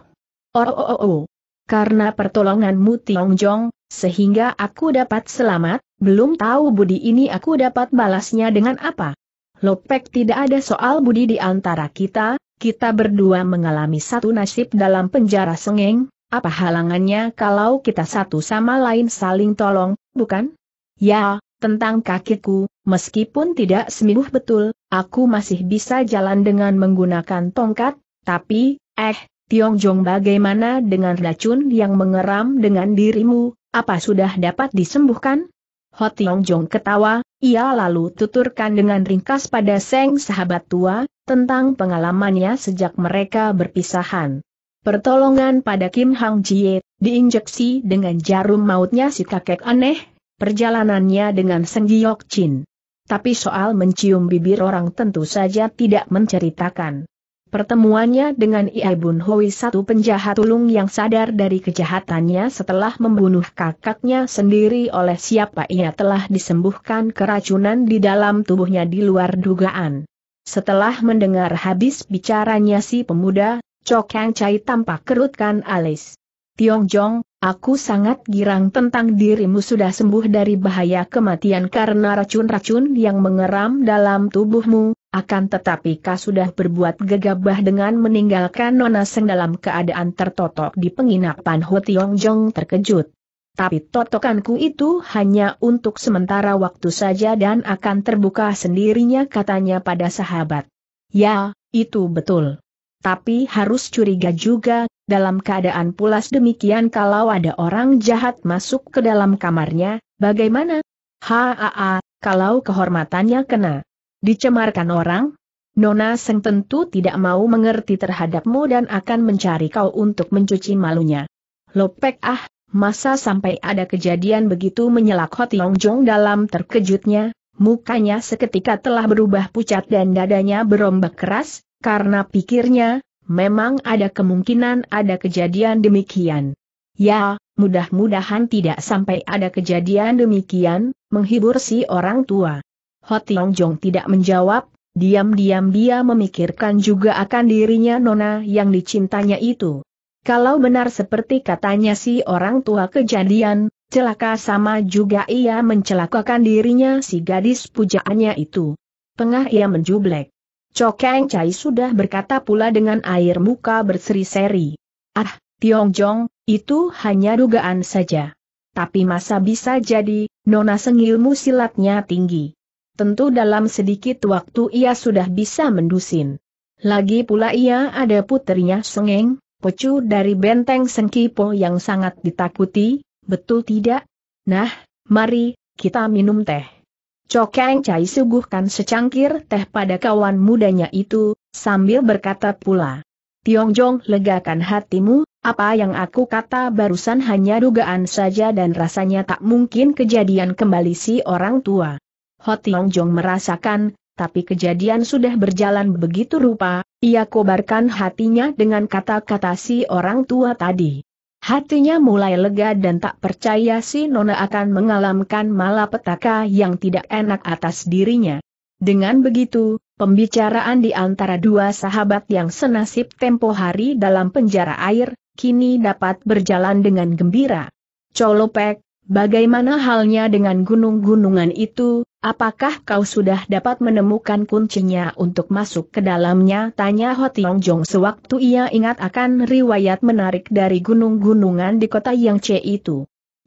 Speaker 1: Oh, oh, oh, oh. Karena pertolonganmu Tiong Jong, sehingga aku dapat selamat, belum tahu budi ini aku dapat balasnya dengan apa. Lopek tidak ada soal budi di antara kita, kita berdua mengalami satu nasib dalam penjara sengeng, apa halangannya kalau kita satu sama lain saling tolong, bukan? Ya, tentang kakiku, meskipun tidak sembuh betul, aku masih bisa jalan dengan menggunakan tongkat, tapi, eh, Tiong Jong bagaimana dengan racun yang mengeram dengan dirimu, apa sudah dapat disembuhkan? Ho Tiong Jong ketawa, ia lalu tuturkan dengan ringkas pada Seng sahabat tua, tentang pengalamannya sejak mereka berpisahan. Pertolongan pada Kim Hang Jie, diinjeksi dengan jarum mautnya si kakek aneh, perjalanannya dengan Senggi Giok Chin. Tapi soal mencium bibir orang tentu saja tidak menceritakan. Pertemuannya dengan Iaibun Bun Hui satu penjahat tulung yang sadar dari kejahatannya setelah membunuh kakaknya sendiri oleh siapa ia telah disembuhkan keracunan di dalam tubuhnya di luar dugaan. Setelah mendengar habis bicaranya si pemuda, Chokang Chai tampak kerutkan alis. Tiong Jong, aku sangat girang tentang dirimu sudah sembuh dari bahaya kematian karena racun-racun yang mengeram dalam tubuhmu, akan tetapi kau sudah berbuat gegabah dengan meninggalkan Nona Seng dalam keadaan tertotok di penginapan Ho Jong terkejut. Tapi totokanku itu hanya untuk sementara waktu saja dan akan terbuka sendirinya katanya pada sahabat. Ya, itu betul. Tapi harus curiga juga, dalam keadaan pulas demikian kalau ada orang jahat masuk ke dalam kamarnya, bagaimana? Haa, kalau kehormatannya kena. Dicemarkan orang? Nona Seng tentu tidak mau mengerti terhadapmu dan akan mencari kau untuk mencuci malunya. Lopek ah, masa sampai ada kejadian begitu menyelak Hot Yong Jong dalam terkejutnya, mukanya seketika telah berubah pucat dan dadanya berombak keras, karena pikirnya, memang ada kemungkinan ada kejadian demikian. Ya, mudah-mudahan tidak sampai ada kejadian demikian, menghibur si orang tua. Hotiong Jong tidak menjawab, diam-diam dia memikirkan juga akan dirinya Nona yang dicintanya itu. Kalau benar seperti katanya si orang tua kejadian, celaka sama juga ia mencelakakan dirinya si gadis pujaannya itu. Tengah ia menjublek. Cokeng Cai sudah berkata pula dengan air muka berseri-seri. Ah, Tiong Jong, itu hanya dugaan saja. Tapi masa bisa jadi, Nona sengilmu silatnya tinggi. Tentu dalam sedikit waktu ia sudah bisa mendusin. Lagi pula ia ada puterinya Sengeng, pecu dari benteng Sengkipo yang sangat ditakuti, betul tidak? Nah, mari, kita minum teh. Cokeng Cai suguhkan secangkir teh pada kawan mudanya itu, sambil berkata pula. Tiongjong legakan hatimu, apa yang aku kata barusan hanya dugaan saja dan rasanya tak mungkin kejadian kembali si orang tua. Ho Jong merasakan, tapi kejadian sudah berjalan begitu rupa, ia kobarkan hatinya dengan kata-kata si orang tua tadi. Hatinya mulai lega dan tak percaya si Nona akan mengalamkan malapetaka yang tidak enak atas dirinya. Dengan begitu, pembicaraan di antara dua sahabat yang senasib tempo hari dalam penjara air, kini dapat berjalan dengan gembira. Colopek, Bagaimana halnya dengan gunung-gunungan itu, apakah kau sudah dapat menemukan kuncinya untuk masuk ke dalamnya? Tanya Ho Tiong Jong sewaktu ia ingat akan riwayat menarik dari gunung-gunungan di kota Yang Yangce itu.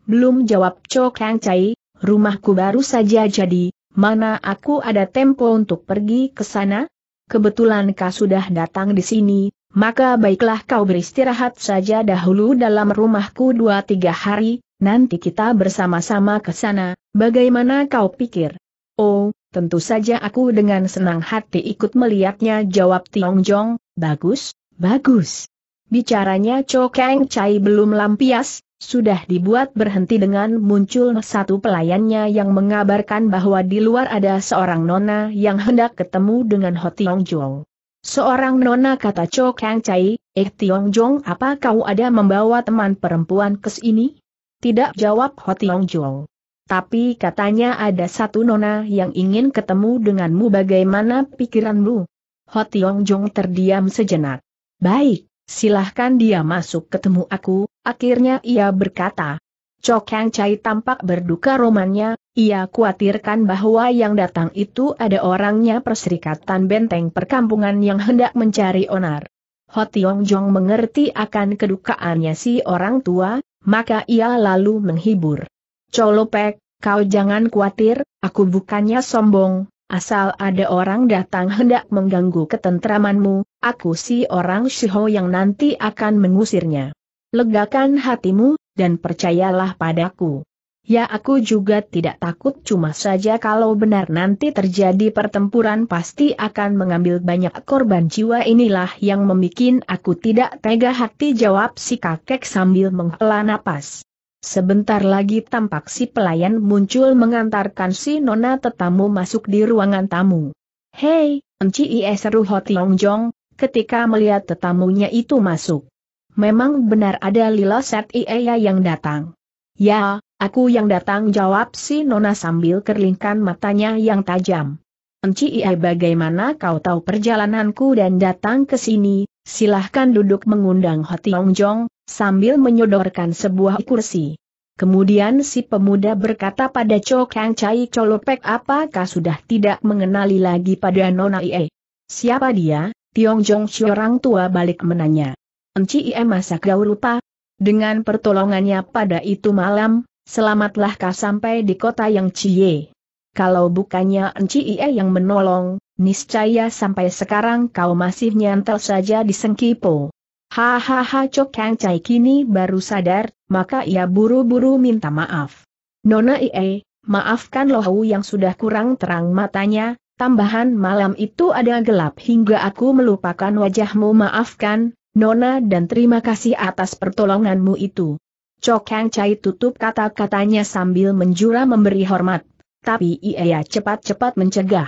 Speaker 1: Belum jawab Cho Kang Chai, rumahku baru saja jadi, mana aku ada tempo untuk pergi ke sana? Kebetulan kau sudah datang di sini, maka baiklah kau beristirahat saja dahulu dalam rumahku dua tiga hari, Nanti kita bersama-sama ke sana, bagaimana kau pikir? Oh, tentu saja aku dengan senang hati ikut melihatnya jawab Tiong Jong, bagus, bagus. Bicaranya Cho Kang Chai belum lampias, sudah dibuat berhenti dengan muncul satu pelayannya yang mengabarkan bahwa di luar ada seorang nona yang hendak ketemu dengan Ho Tiong Jong. Seorang nona kata Cho Kang Chai, eh Tiong Jong apa kau ada membawa teman perempuan ke sini? Tidak jawab Hotiong Jong. Tapi katanya ada satu nona yang ingin ketemu denganmu bagaimana pikiranmu? Hotiong Jong terdiam sejenak. Baik, silahkan dia masuk ketemu aku, akhirnya ia berkata. Cok Yang Chai tampak berduka romannya, ia khawatirkan bahwa yang datang itu ada orangnya perserikatan benteng perkampungan yang hendak mencari onar. Ho Tiong Jong mengerti akan kedukaannya si orang tua, maka ia lalu menghibur. Colopek, kau jangan khawatir, aku bukannya sombong, asal ada orang datang hendak mengganggu ketentramanmu, aku si orang Shiho yang nanti akan mengusirnya. Legakan hatimu, dan percayalah padaku. Ya aku juga tidak takut cuma saja kalau benar nanti terjadi pertempuran pasti akan mengambil banyak korban jiwa inilah yang membuat aku tidak tega hati jawab si kakek sambil menghela napas. Sebentar lagi tampak si pelayan muncul mengantarkan si nona tetamu masuk di ruangan tamu. Hei, Enci Ie seru Hotiong Jong, ketika melihat tetamunya itu masuk. Memang benar ada Lila Set Ie yang datang. Ya, Aku yang datang jawab si Nona sambil kerlingkan matanya yang tajam. Enci ia bagaimana kau tahu perjalananku dan datang ke sini, silahkan duduk mengundang Hotiong Jong, sambil menyodorkan sebuah kursi. Kemudian si pemuda berkata pada Cho Kang Chai Cholopek apakah sudah tidak mengenali lagi pada Nona Ie. Siapa dia? Tiong Jong si orang tua balik menanya. Enci Ie iya, masa kau lupa? Dengan pertolongannya pada itu malam, Selamatlah kau sampai di kota yang Cie? Kalau bukannya Cie yang menolong, niscaya sampai sekarang kau masih nyantel saja di Sengkipo. Hahaha Cok Kang Cai kini baru sadar, maka ia buru-buru minta maaf. Nona Ie, maafkan lohu yang sudah kurang terang matanya, tambahan malam itu ada gelap hingga aku melupakan wajahmu maafkan, Nona dan terima kasih atas pertolonganmu itu. Kang Chai tutup kata-katanya sambil menjura memberi hormat. Tapi ia cepat-cepat mencegah.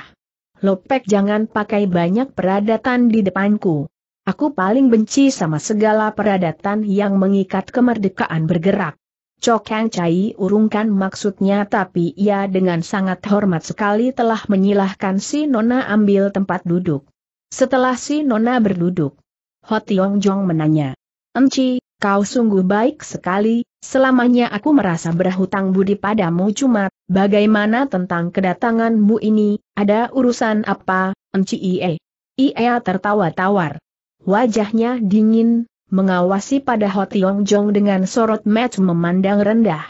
Speaker 1: Lopek jangan pakai banyak peradatan di depanku. Aku paling benci sama segala peradatan yang mengikat kemerdekaan bergerak. Kang Chai urungkan maksudnya tapi ia dengan sangat hormat sekali telah menyilahkan si Nona ambil tempat duduk. Setelah si Nona berduduk, Ho Tiong Jong menanya, Enci, kau sungguh baik sekali, selamanya aku merasa berhutang budi padamu cuma, bagaimana tentang kedatanganmu ini, ada urusan apa, Enci Ie? Ia tertawa tawar. Wajahnya dingin, mengawasi pada Ho Tiong Jong dengan sorot match memandang rendah.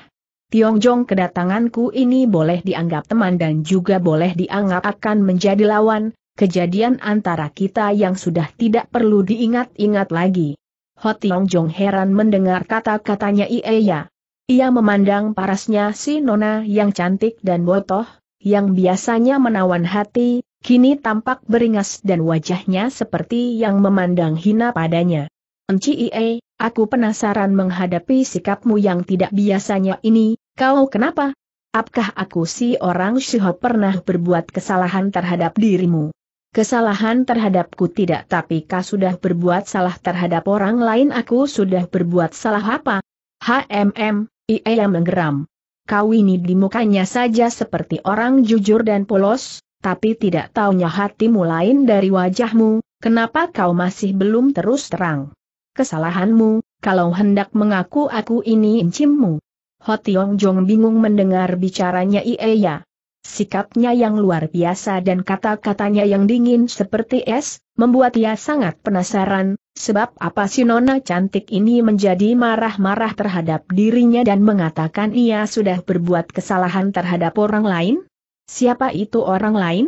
Speaker 1: Tiong Jong kedatanganku ini boleh dianggap teman dan juga boleh dianggap akan menjadi lawan, kejadian antara kita yang sudah tidak perlu diingat-ingat lagi. Ho Tiong Jong heran mendengar kata-katanya Ieya. Ia memandang parasnya si Nona yang cantik dan botoh, yang biasanya menawan hati, kini tampak beringas dan wajahnya seperti yang memandang hina padanya. Enci Ie, aku penasaran menghadapi sikapmu yang tidak biasanya ini, kau kenapa? Apakah aku si orang Shiho pernah berbuat kesalahan terhadap dirimu? Kesalahan terhadapku tidak tapi kau sudah berbuat salah terhadap orang lain aku sudah berbuat salah apa? HMM, ia menggeram. Kau ini di mukanya saja seperti orang jujur dan polos, tapi tidak taunya hatimu lain dari wajahmu, kenapa kau masih belum terus terang? Kesalahanmu, kalau hendak mengaku aku ini incimmu. Hotiong Jong bingung mendengar bicaranya Ieya. Sikapnya yang luar biasa dan kata-katanya yang dingin seperti es, membuat ia sangat penasaran, sebab apa si nona cantik ini menjadi marah-marah terhadap dirinya dan mengatakan ia sudah berbuat kesalahan terhadap orang lain? Siapa itu orang lain?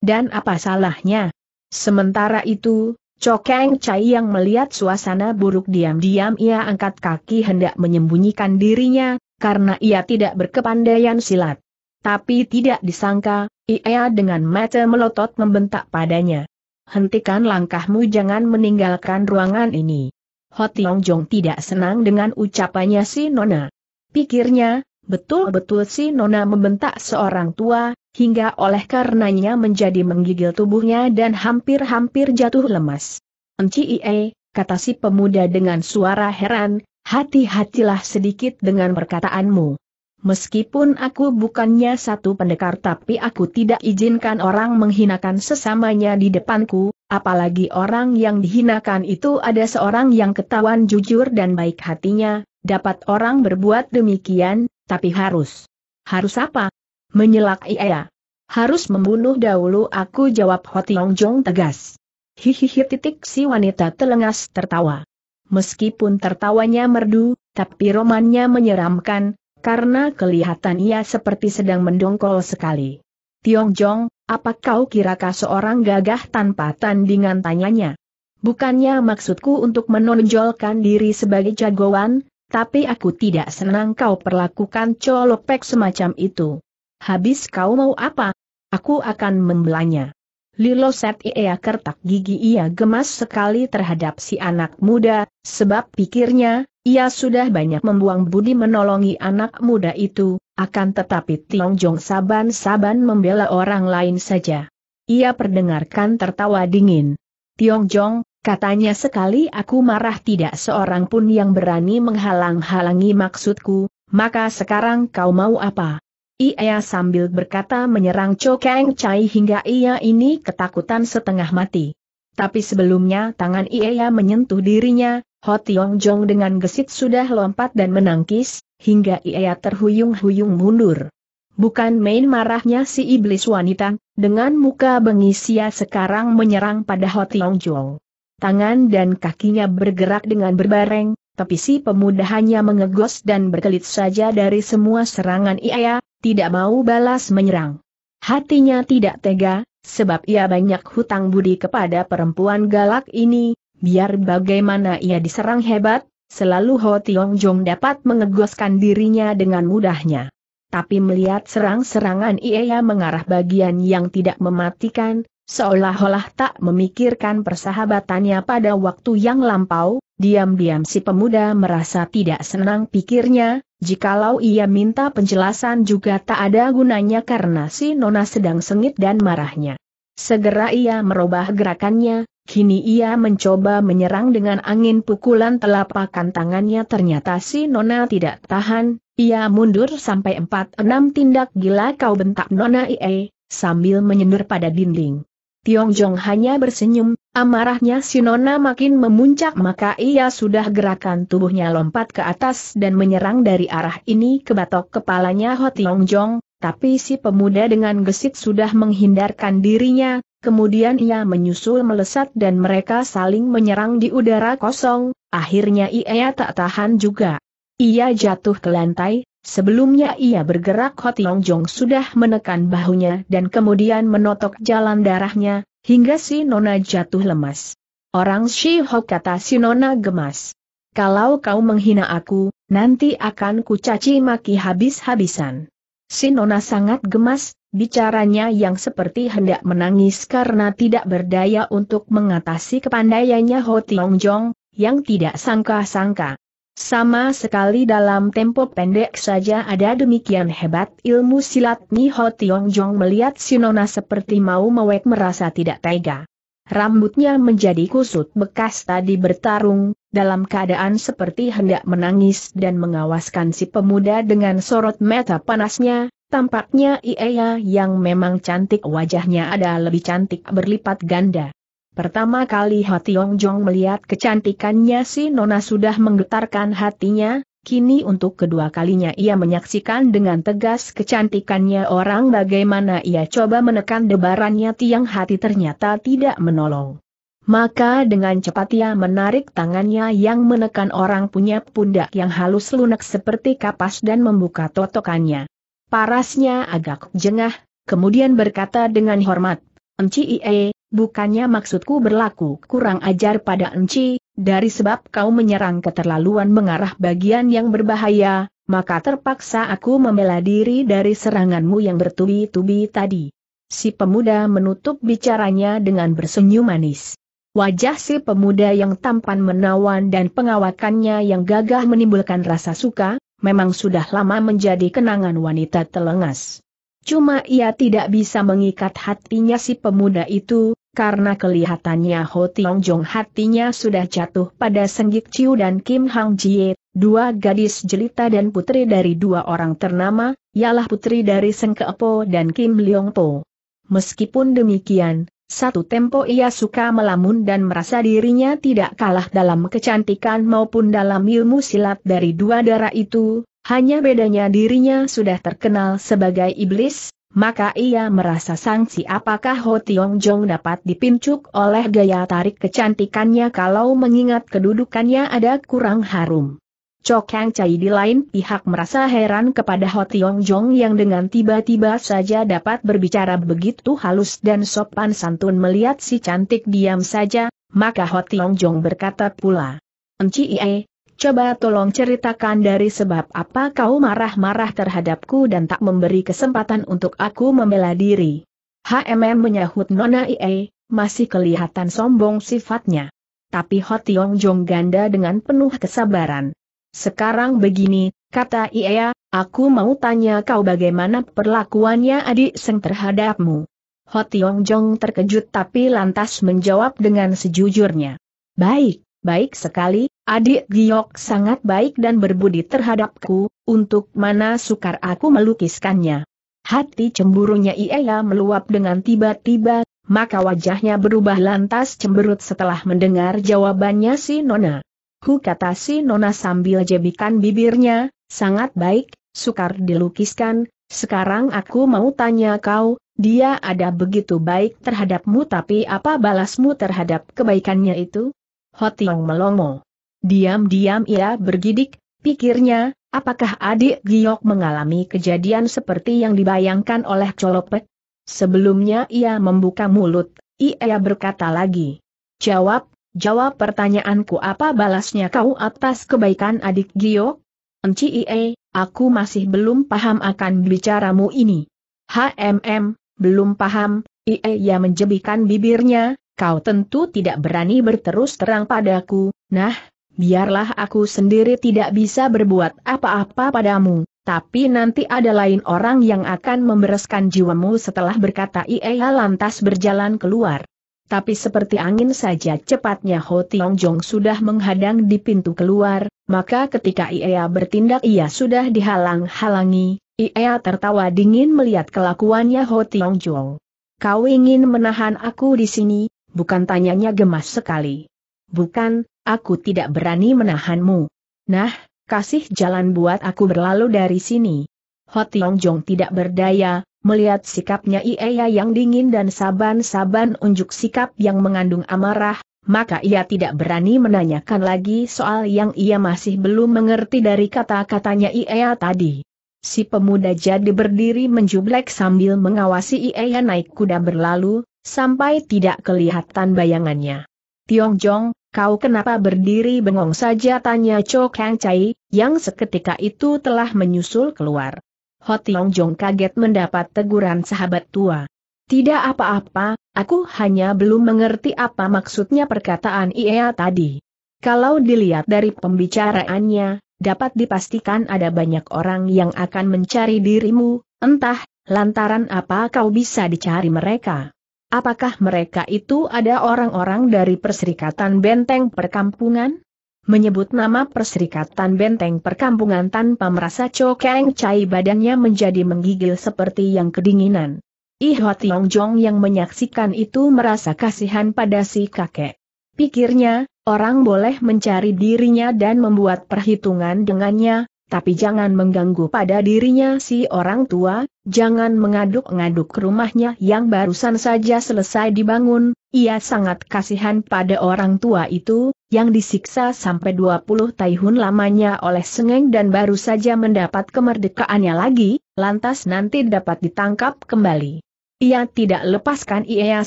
Speaker 1: Dan apa salahnya? Sementara itu, Cokeng Chai yang melihat suasana buruk diam-diam ia angkat kaki hendak menyembunyikan dirinya, karena ia tidak berkepandaian silat. Tapi tidak disangka, Ia dengan mata melotot membentak padanya. Hentikan langkahmu jangan meninggalkan ruangan ini. Hotiong Jong tidak senang dengan ucapannya si Nona. Pikirnya, betul-betul si Nona membentak seorang tua, hingga oleh karenanya menjadi menggigil tubuhnya dan hampir-hampir jatuh lemas. Enci Ie, kata si pemuda dengan suara heran, hati-hatilah sedikit dengan perkataanmu. Meskipun aku bukannya satu pendekar tapi aku tidak izinkan orang menghinakan sesamanya di depanku, apalagi orang yang dihinakan itu ada seorang yang ketahuan jujur dan baik hatinya, dapat orang berbuat demikian, tapi harus. Harus apa? Menyelak ia. Harus membunuh dahulu aku jawab Hotiong Jong tegas. Hihihi titik si wanita telengas tertawa. Meskipun tertawanya merdu, tapi romannya menyeramkan, karena kelihatan ia seperti sedang mendongkol sekali. Tiong Jong, apa kau kirakah seorang gagah tanpa tandingan tanyanya? Bukannya maksudku untuk menonjolkan diri sebagai jagoan, tapi aku tidak senang kau perlakukan colopek semacam itu. Habis kau mau apa? Aku akan membelanya. Lilo Set Ia kertak gigi ia gemas sekali terhadap si anak muda, Sebab pikirnya, ia sudah banyak membuang budi menolongi anak muda itu, akan tetapi Tiong Jong saban-saban membela orang lain saja. Ia perdengarkan tertawa dingin. Tiong Jong, katanya sekali aku marah tidak seorang pun yang berani menghalang-halangi maksudku, maka sekarang kau mau apa? Ia sambil berkata menyerang Cho Kang Chai hingga ia ini ketakutan setengah mati. Tapi sebelumnya tangan Iaya menyentuh dirinya, Ho Tiong Jong dengan gesit sudah lompat dan menangkis, hingga Iaya terhuyung-huyung mundur. Bukan main marahnya si iblis wanita, dengan muka bengis ia sekarang menyerang pada Ho Tiong Jong. Tangan dan kakinya bergerak dengan berbareng, tapi si pemuda hanya mengegos dan berkelit saja dari semua serangan Iaya, tidak mau balas menyerang. Hatinya tidak tega, sebab ia banyak hutang budi kepada perempuan galak ini, biar bagaimana ia diserang hebat, selalu Ho Tiong Jong dapat mengegoskan dirinya dengan mudahnya. Tapi melihat serang-serangan ia mengarah bagian yang tidak mematikan, seolah-olah tak memikirkan persahabatannya pada waktu yang lampau, Diam-diam si pemuda merasa tidak senang pikirnya, jikalau ia minta penjelasan juga tak ada gunanya karena si Nona sedang sengit dan marahnya. Segera ia merubah gerakannya, kini ia mencoba menyerang dengan angin pukulan telapakan tangannya ternyata si Nona tidak tahan, ia mundur sampai empat enam tindak gila kau bentak Nona Ie, sambil menyendur pada dinding. Tiong Jong hanya bersenyum, amarahnya Shinona makin memuncak maka ia sudah gerakan tubuhnya lompat ke atas dan menyerang dari arah ini ke batok kepalanya Ho Tiong Jong, tapi si pemuda dengan gesit sudah menghindarkan dirinya, kemudian ia menyusul melesat dan mereka saling menyerang di udara kosong, akhirnya ia tak tahan juga. Ia jatuh ke lantai, Sebelumnya ia bergerak Hotiong Jong sudah menekan bahunya dan kemudian menotok jalan darahnya, hingga si Nona jatuh lemas. Orang Shi Hok kata si Nona gemas. Kalau kau menghina aku, nanti akan kucaci maki habis-habisan. Si Nona sangat gemas, bicaranya yang seperti hendak menangis karena tidak berdaya untuk mengatasi kepandaiannya Hotiong Jong, yang tidak sangka-sangka. Sama sekali dalam tempo pendek saja ada demikian hebat ilmu silat Niho Tiong melihat Sinona seperti mau mewek merasa tidak tega. Rambutnya menjadi kusut bekas tadi bertarung, dalam keadaan seperti hendak menangis dan mengawaskan si pemuda dengan sorot mata panasnya, tampaknya Ieya yang memang cantik wajahnya ada lebih cantik berlipat ganda. Pertama kali Hationg Jong melihat kecantikannya si Nona sudah menggetarkan hatinya, kini untuk kedua kalinya ia menyaksikan dengan tegas kecantikannya orang bagaimana ia coba menekan debarannya tiang hati ternyata tidak menolong. Maka dengan cepat ia menarik tangannya yang menekan orang punya pundak yang halus lunak seperti kapas dan membuka totokannya. Parasnya agak jengah, kemudian berkata dengan hormat, Enci Ie, Bukannya maksudku berlaku kurang ajar pada Enci, dari sebab kau menyerang keterlaluan mengarah bagian yang berbahaya, maka terpaksa aku membela diri dari seranganmu yang bertubi-tubi tadi. Si pemuda menutup bicaranya dengan bersenyum manis. Wajah si pemuda yang tampan menawan dan pengawakannya yang gagah menimbulkan rasa suka, memang sudah lama menjadi kenangan wanita telengas. Cuma ia tidak bisa mengikat hatinya si pemuda itu, karena kelihatannya Ho Tiong Jong hatinya sudah jatuh pada Senggik Chiu dan Kim Hang Jie, dua gadis jelita dan putri dari dua orang ternama, ialah putri dari Seng Po dan Kim Leong Po. Meskipun demikian, satu tempo ia suka melamun dan merasa dirinya tidak kalah dalam kecantikan maupun dalam ilmu silat dari dua darah itu, hanya bedanya dirinya sudah terkenal sebagai iblis, maka ia merasa sangsi apakah Ho Tiong Jong dapat dipincuk oleh gaya tarik kecantikannya kalau mengingat kedudukannya ada kurang harum. Cho Kang Chai di lain pihak merasa heran kepada Ho Tiong Jong yang dengan tiba-tiba saja dapat berbicara begitu halus dan sopan santun melihat si cantik diam saja, maka Ho Tiong Jong berkata pula. Enci Ie, Coba tolong ceritakan dari sebab apa kau marah-marah terhadapku dan tak memberi kesempatan untuk aku membela diri. HMM menyahut Nona IE, masih kelihatan sombong sifatnya. Tapi Ho Jong ganda dengan penuh kesabaran. Sekarang begini, kata Ie, aku mau tanya kau bagaimana perlakuannya adik Seng terhadapmu. Ho Jong terkejut tapi lantas menjawab dengan sejujurnya. Baik, baik sekali, Adik Giok sangat baik dan berbudi terhadapku, untuk mana sukar aku melukiskannya. Hati cemburunya Ia meluap dengan tiba-tiba, maka wajahnya berubah lantas cemberut setelah mendengar jawabannya si Nona. Ku kata si Nona sambil jebikan bibirnya, sangat baik, sukar dilukiskan, sekarang aku mau tanya kau, dia ada begitu baik terhadapmu tapi apa balasmu terhadap kebaikannya itu? Hotiong melongo. Diam-diam ia bergidik, pikirnya, apakah adik Giok mengalami kejadian seperti yang dibayangkan oleh Colopek? Sebelumnya ia membuka mulut, ia berkata lagi. Jawab, jawab pertanyaanku apa balasnya kau atas kebaikan adik Giok? Enci ie, aku masih belum paham akan bicaramu ini. HMM, belum paham, ie ia menjebikan bibirnya, kau tentu tidak berani berterus terang padaku, nah, biarlah aku sendiri tidak bisa berbuat apa-apa padamu, tapi nanti ada lain orang yang akan membereskan jiwamu setelah berkata ia lantas berjalan keluar. Tapi seperti angin saja cepatnya Ho Tiong Jong sudah menghadang di pintu keluar, maka ketika Ia bertindak ia sudah dihalang-halangi, Ia tertawa dingin melihat kelakuannya Ho Tiong Jong. Kau ingin menahan aku di sini, bukan tanyanya gemas sekali. Bukan, aku tidak berani menahanmu. Nah, kasih jalan buat aku berlalu dari sini. Hot Yong Jong tidak berdaya, melihat sikapnya Ieya yang dingin dan saban-saban unjuk sikap yang mengandung amarah, maka ia tidak berani menanyakan lagi soal yang ia masih belum mengerti dari kata-katanya Iea tadi. Si pemuda jadi berdiri menjublek sambil mengawasi Iea naik kuda berlalu, sampai tidak kelihatan bayangannya. Tiong Jong, Kau kenapa berdiri bengong saja tanya Cho Kang Chai, yang seketika itu telah menyusul keluar. Ho Tiong Jong kaget mendapat teguran sahabat tua. Tidak apa-apa, aku hanya belum mengerti apa maksudnya perkataan Ia tadi. Kalau dilihat dari pembicaraannya, dapat dipastikan ada banyak orang yang akan mencari dirimu, entah lantaran apa kau bisa dicari mereka. Apakah mereka itu ada orang-orang dari Perserikatan Benteng Perkampungan? Menyebut nama Perserikatan Benteng Perkampungan tanpa merasa cokeng cai badannya menjadi menggigil seperti yang kedinginan. Iho Tiong Jong yang menyaksikan itu merasa kasihan pada si kakek. Pikirnya, orang boleh mencari dirinya dan membuat perhitungan dengannya, tapi jangan mengganggu pada dirinya si orang tua, jangan mengaduk-ngaduk rumahnya yang barusan saja selesai dibangun, ia sangat kasihan pada orang tua itu, yang disiksa sampai 20 tahun lamanya oleh Sengeng dan baru saja mendapat kemerdekaannya lagi, lantas nanti dapat ditangkap kembali. Ia tidak lepaskan Ia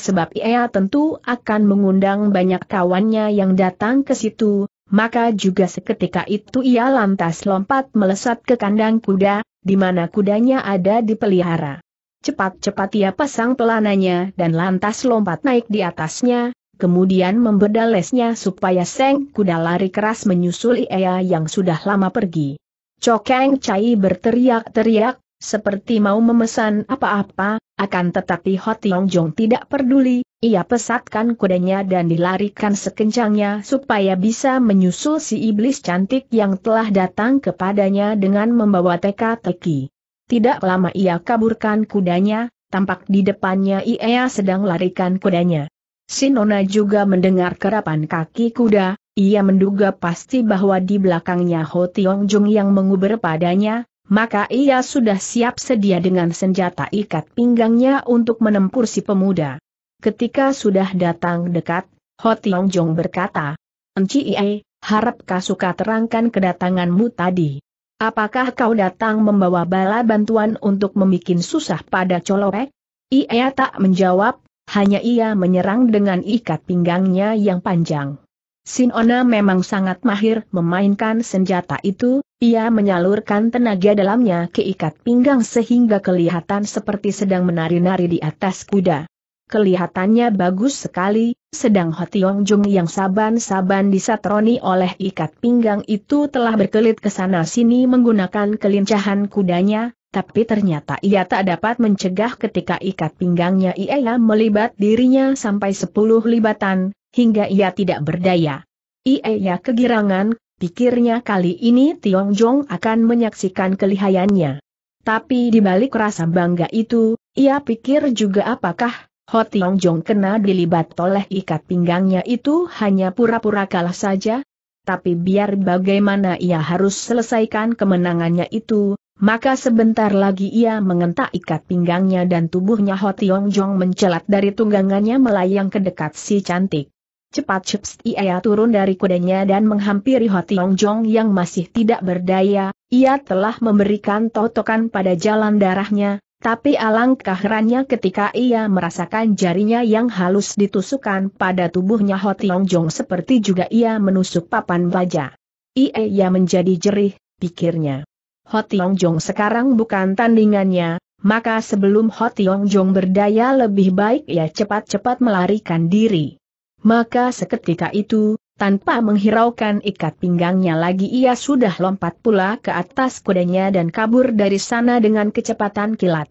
Speaker 1: sebab Ia tentu akan mengundang banyak kawannya yang datang ke situ, maka juga seketika itu ia lantas lompat melesat ke kandang kuda, di mana kudanya ada dipelihara. Cepat-cepat ia pasang pelananya dan lantas lompat naik di atasnya, kemudian membedal lesnya supaya seng kuda lari keras menyusul ia yang sudah lama pergi. Cokeng Cai berteriak-teriak, seperti mau memesan apa-apa, akan tetapi Ho Tiong Jong tidak peduli, ia pesatkan kudanya dan dilarikan sekencangnya supaya bisa menyusul si iblis cantik yang telah datang kepadanya dengan membawa teka-teki. Tidak lama ia kaburkan kudanya, tampak di depannya ia sedang larikan kudanya. Sinona juga mendengar kerapan kaki kuda, ia menduga pasti bahwa di belakangnya Ho Tiong Jung yang menguber padanya, maka ia sudah siap sedia dengan senjata ikat pinggangnya untuk menempur si pemuda. Ketika sudah datang dekat, Ho Tiong Jong berkata, Enci Ie, harap suka terangkan kedatanganmu tadi. Apakah kau datang membawa bala bantuan untuk membuat susah pada colorek? Ia tak menjawab, hanya ia menyerang dengan ikat pinggangnya yang panjang. Sinona memang sangat mahir memainkan senjata itu, ia menyalurkan tenaga dalamnya ke ikat pinggang sehingga kelihatan seperti sedang menari-nari di atas kuda. Kelihatannya bagus sekali, sedang Hotiong Jung yang saban-saban disatroni oleh ikat pinggang itu telah berkelit ke sana-sini menggunakan kelincahan kudanya, tapi ternyata ia tak dapat mencegah ketika ikat pinggangnya ia melibat dirinya sampai sepuluh libatan, hingga ia tidak berdaya. Ia kegirangan, Pikirnya kali ini Tiong Jong akan menyaksikan kelihayannya. Tapi di balik rasa bangga itu, ia pikir juga apakah Ho Tiong Jong kena dilibat oleh ikat pinggangnya itu hanya pura-pura kalah saja? Tapi biar bagaimana ia harus selesaikan kemenangannya itu, maka sebentar lagi ia mengentak ikat pinggangnya dan tubuhnya Ho Tiong Jong mencelat dari tunggangannya melayang ke dekat si cantik. Cepat cepat ia turun dari kudanya dan menghampiri Ho Tiong Jong yang masih tidak berdaya, ia telah memberikan totokan pada jalan darahnya, tapi alangkah herannya ketika ia merasakan jarinya yang halus ditusukkan pada tubuhnya Ho Tiong Jong seperti juga ia menusuk papan baja. Ia menjadi jerih, pikirnya. Ho Tiong Jong sekarang bukan tandingannya, maka sebelum Ho Tiong Jong berdaya lebih baik ia cepat-cepat melarikan diri. Maka seketika itu, tanpa menghiraukan ikat pinggangnya lagi ia sudah lompat pula ke atas kudanya dan kabur dari sana dengan kecepatan kilat.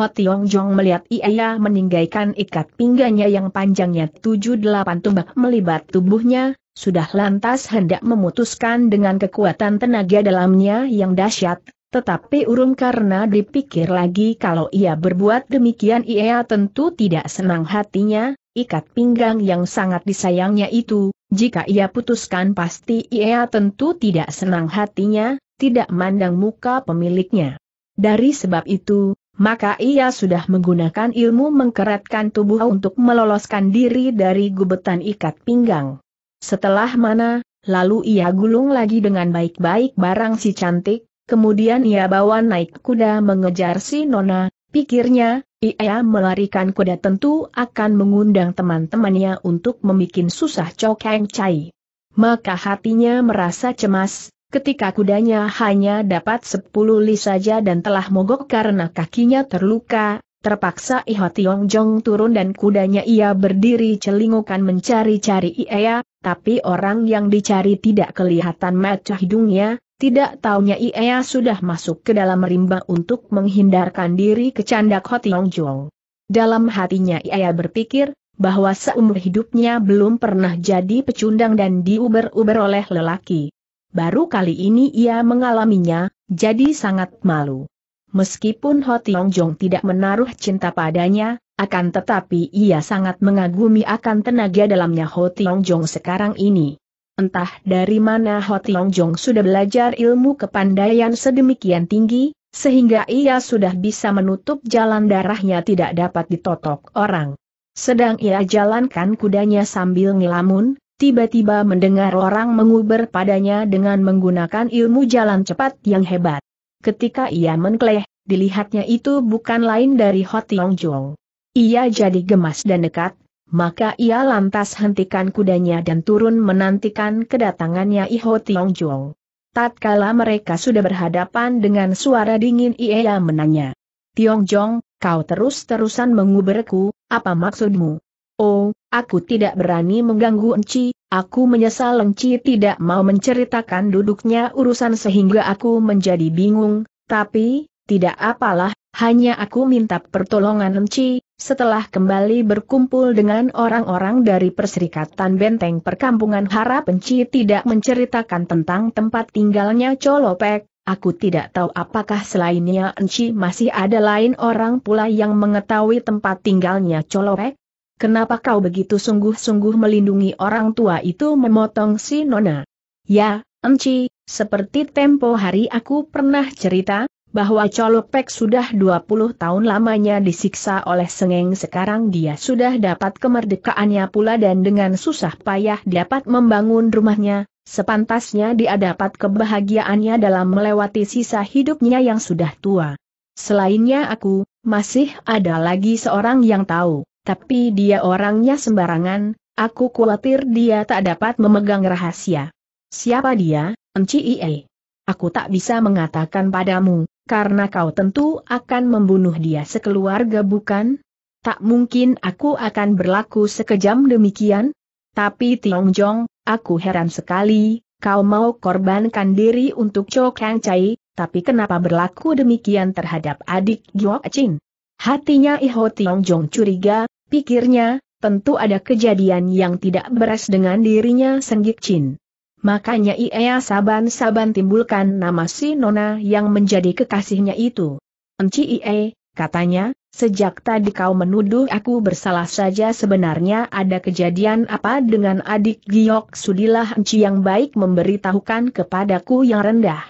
Speaker 1: Ho Tiong Jong melihat ia meninggalkan ikat pinggangnya yang panjangnya tujuh delapan tumbak melibat tubuhnya, sudah lantas hendak memutuskan dengan kekuatan tenaga dalamnya yang dahsyat, tetapi urung karena dipikir lagi kalau ia berbuat demikian ia tentu tidak senang hatinya, Ikat pinggang yang sangat disayangnya itu, jika ia putuskan pasti ia tentu tidak senang hatinya, tidak mandang muka pemiliknya. Dari sebab itu, maka ia sudah menggunakan ilmu mengkeratkan tubuh untuk meloloskan diri dari gubetan ikat pinggang. Setelah mana, lalu ia gulung lagi dengan baik-baik barang si cantik, kemudian ia bawa naik kuda mengejar si nona, pikirnya, ia melarikan kuda tentu akan mengundang teman-temannya untuk membuat susah Cokeng Cai. Maka hatinya merasa cemas, ketika kudanya hanya dapat sepuluh li saja dan telah mogok karena kakinya terluka, terpaksa Iho Tiong Jong turun dan kudanya ia berdiri celingukan mencari-cari Ia, tapi orang yang dicari tidak kelihatan mata hidungnya, tidak taunya Ia sudah masuk ke dalam rimba untuk menghindarkan diri ke candak Hotiong Jong. Dalam hatinya Ia berpikir, bahwa seumur hidupnya belum pernah jadi pecundang dan diuber-uber oleh lelaki. Baru kali ini ia mengalaminya, jadi sangat malu. Meskipun Ho Tiong Jong tidak menaruh cinta padanya, akan tetapi ia sangat mengagumi akan tenaga dalamnya Ho Tiong Jong sekarang ini. Entah dari mana Ho Tiong Jong sudah belajar ilmu kepandaian sedemikian tinggi, sehingga ia sudah bisa menutup jalan darahnya tidak dapat ditotok orang. Sedang ia jalankan kudanya sambil ngelamun, tiba-tiba mendengar orang menguber padanya dengan menggunakan ilmu jalan cepat yang hebat. Ketika ia mengkleh, dilihatnya itu bukan lain dari Ho Tiong Jong. Ia jadi gemas dan dekat, maka ia lantas hentikan kudanya dan turun menantikan kedatangannya Iho Tiong Jong. Tatkala mereka sudah berhadapan dengan suara dingin ia menanya. Tiong Jong, kau terus-terusan menguberku, apa maksudmu? Oh, aku tidak berani mengganggu Enci, aku menyesal Enci tidak mau menceritakan duduknya urusan sehingga aku menjadi bingung, tapi, tidak apalah, hanya aku minta pertolongan Enci, setelah kembali berkumpul dengan orang-orang dari Perserikatan Benteng Perkampungan Harap, Penci tidak menceritakan tentang tempat tinggalnya Colopek, aku tidak tahu apakah selainnya Enci masih ada lain orang pula yang mengetahui tempat tinggalnya Colopek. Kenapa kau begitu sungguh-sungguh melindungi orang tua itu memotong si Nona? Ya, Enci, seperti tempo hari aku pernah cerita, bahwa Colopek sudah 20 tahun lamanya disiksa oleh Sengeng sekarang dia sudah dapat kemerdekaannya pula dan dengan susah payah dapat membangun rumahnya, sepantasnya dia dapat kebahagiaannya dalam melewati sisa hidupnya yang sudah tua. Selainnya aku, masih ada lagi seorang yang tahu, tapi dia orangnya sembarangan, aku khawatir dia tak dapat memegang rahasia. Siapa dia, Enci Ie? Aku tak bisa mengatakan padamu, karena kau tentu akan membunuh dia sekeluarga bukan? Tak mungkin aku akan berlaku sekejam demikian? Tapi Tiong Jong, aku heran sekali, kau mau korbankan diri untuk Cho Kang Chai, tapi kenapa berlaku demikian terhadap adik Giok Chin? Hatinya Iho Tiong Jong curiga, pikirnya, tentu ada kejadian yang tidak beres dengan dirinya Senggik Chin. Makanya ia saban-saban timbulkan nama si Nona yang menjadi kekasihnya itu. Enci ie, katanya, sejak tadi kau menuduh aku bersalah saja sebenarnya ada kejadian apa dengan adik Giok Sudilah Enci yang baik memberitahukan kepadaku yang rendah.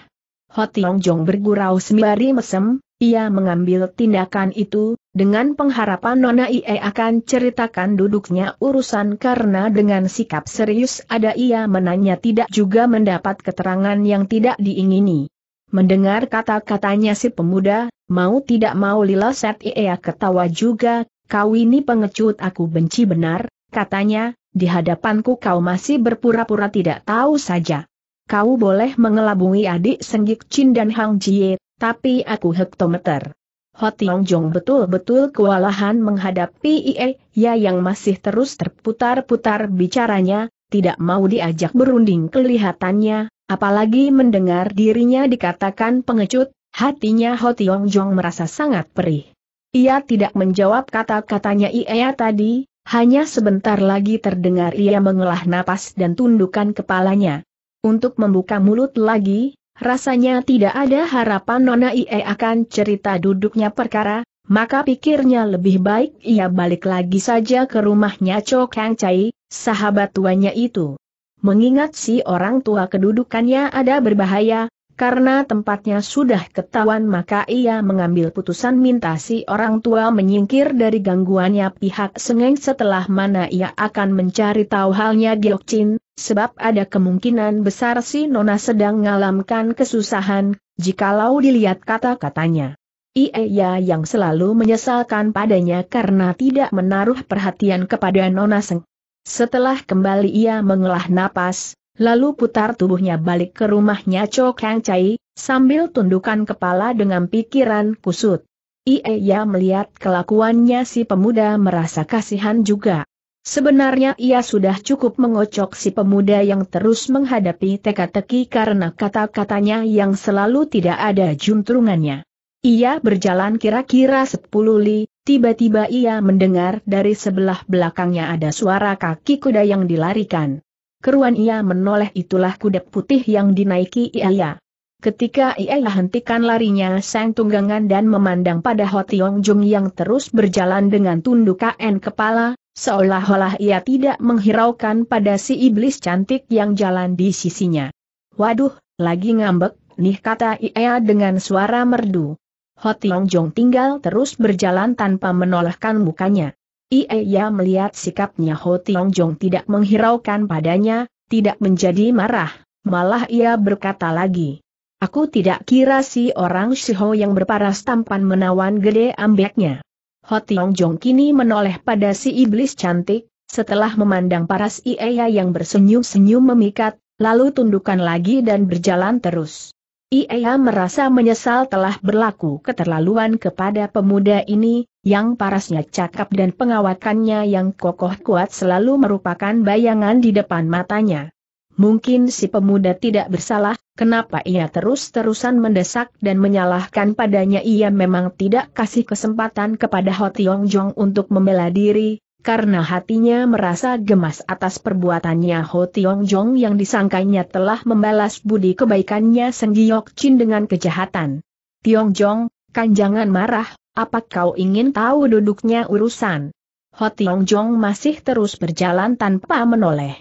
Speaker 1: Hotiong Jong bergurau sembari mesem, ia mengambil tindakan itu, dengan pengharapan Nona Ie akan ceritakan duduknya urusan karena dengan sikap serius ada ia menanya tidak juga mendapat keterangan yang tidak diingini. Mendengar kata-katanya si pemuda, mau tidak mau Lila Set Ie ketawa juga, kau ini pengecut aku benci benar, katanya, di hadapanku kau masih berpura-pura tidak tahu saja. Kau boleh mengelabui adik Senggik Chin dan Hang Jie, tapi aku hektometer. Hotiong Jong betul-betul kewalahan menghadapi Ie, ya yang masih terus terputar-putar bicaranya, tidak mau diajak berunding kelihatannya, apalagi mendengar dirinya dikatakan pengecut, hatinya Hotiong Jong merasa sangat perih. Ia tidak menjawab kata-katanya Ie tadi, hanya sebentar lagi terdengar ia mengelah napas dan tundukan kepalanya. Untuk membuka mulut lagi, Rasanya tidak ada harapan Nona Ie akan cerita duduknya perkara, maka pikirnya lebih baik ia balik lagi saja ke rumahnya Cho Kang Chai, sahabat tuanya itu. Mengingat si orang tua kedudukannya ada berbahaya, karena tempatnya sudah ketahuan maka ia mengambil putusan minta si orang tua menyingkir dari gangguannya pihak Sengeng setelah mana ia akan mencari tahu halnya Chin, sebab ada kemungkinan besar si Nona sedang mengalami kesusahan, jikalau dilihat kata-katanya. Ia ya yang selalu menyesalkan padanya karena tidak menaruh perhatian kepada Nona Seng. Setelah kembali ia mengelah napas, Lalu putar tubuhnya balik ke rumahnya Cho Kang Chai, sambil tundukan kepala dengan pikiran kusut. Ia ya melihat kelakuannya si pemuda merasa kasihan juga. Sebenarnya ia sudah cukup mengocok si pemuda yang terus menghadapi teka-teki karena kata-katanya yang selalu tidak ada juntrungannya. Ia berjalan kira-kira sepuluh li, tiba-tiba ia mendengar dari sebelah belakangnya ada suara kaki kuda yang dilarikan keruan ia menoleh itulah kuda putih yang dinaiki Iaya. Ketika Iaya hentikan larinya sang tunggangan dan memandang pada Ho Tiong Jung yang terus berjalan dengan tunduk tundukan kepala, seolah-olah ia tidak menghiraukan pada si iblis cantik yang jalan di sisinya. Waduh, lagi ngambek, nih kata Iaya dengan suara merdu. Ho Tiong Jung tinggal terus berjalan tanpa menolehkan mukanya. Ia melihat sikapnya Ho Tiong Jong tidak menghiraukan padanya, tidak menjadi marah, malah ia berkata lagi. Aku tidak kira si orang Siho yang berparas tampan menawan gede ambeknya. Ho Tiong Jong kini menoleh pada si iblis cantik, setelah memandang paras Ia yang bersenyum-senyum memikat, lalu tundukan lagi dan berjalan terus. Ia merasa menyesal telah berlaku keterlaluan kepada pemuda ini, yang parasnya cakap dan pengawakannya yang kokoh kuat selalu merupakan bayangan di depan matanya. Mungkin si pemuda tidak bersalah, kenapa ia terus-terusan mendesak dan menyalahkan padanya ia memang tidak kasih kesempatan kepada Ho Tiong Jong untuk membela diri, karena hatinya merasa gemas atas perbuatannya Ho Tiong Jong yang disangkanya telah membalas budi kebaikannya Seng Giok Chin dengan kejahatan. Tiong Jong, kan jangan marah, apa kau ingin tahu duduknya urusan? Ho Tiong Jong masih terus berjalan tanpa menoleh.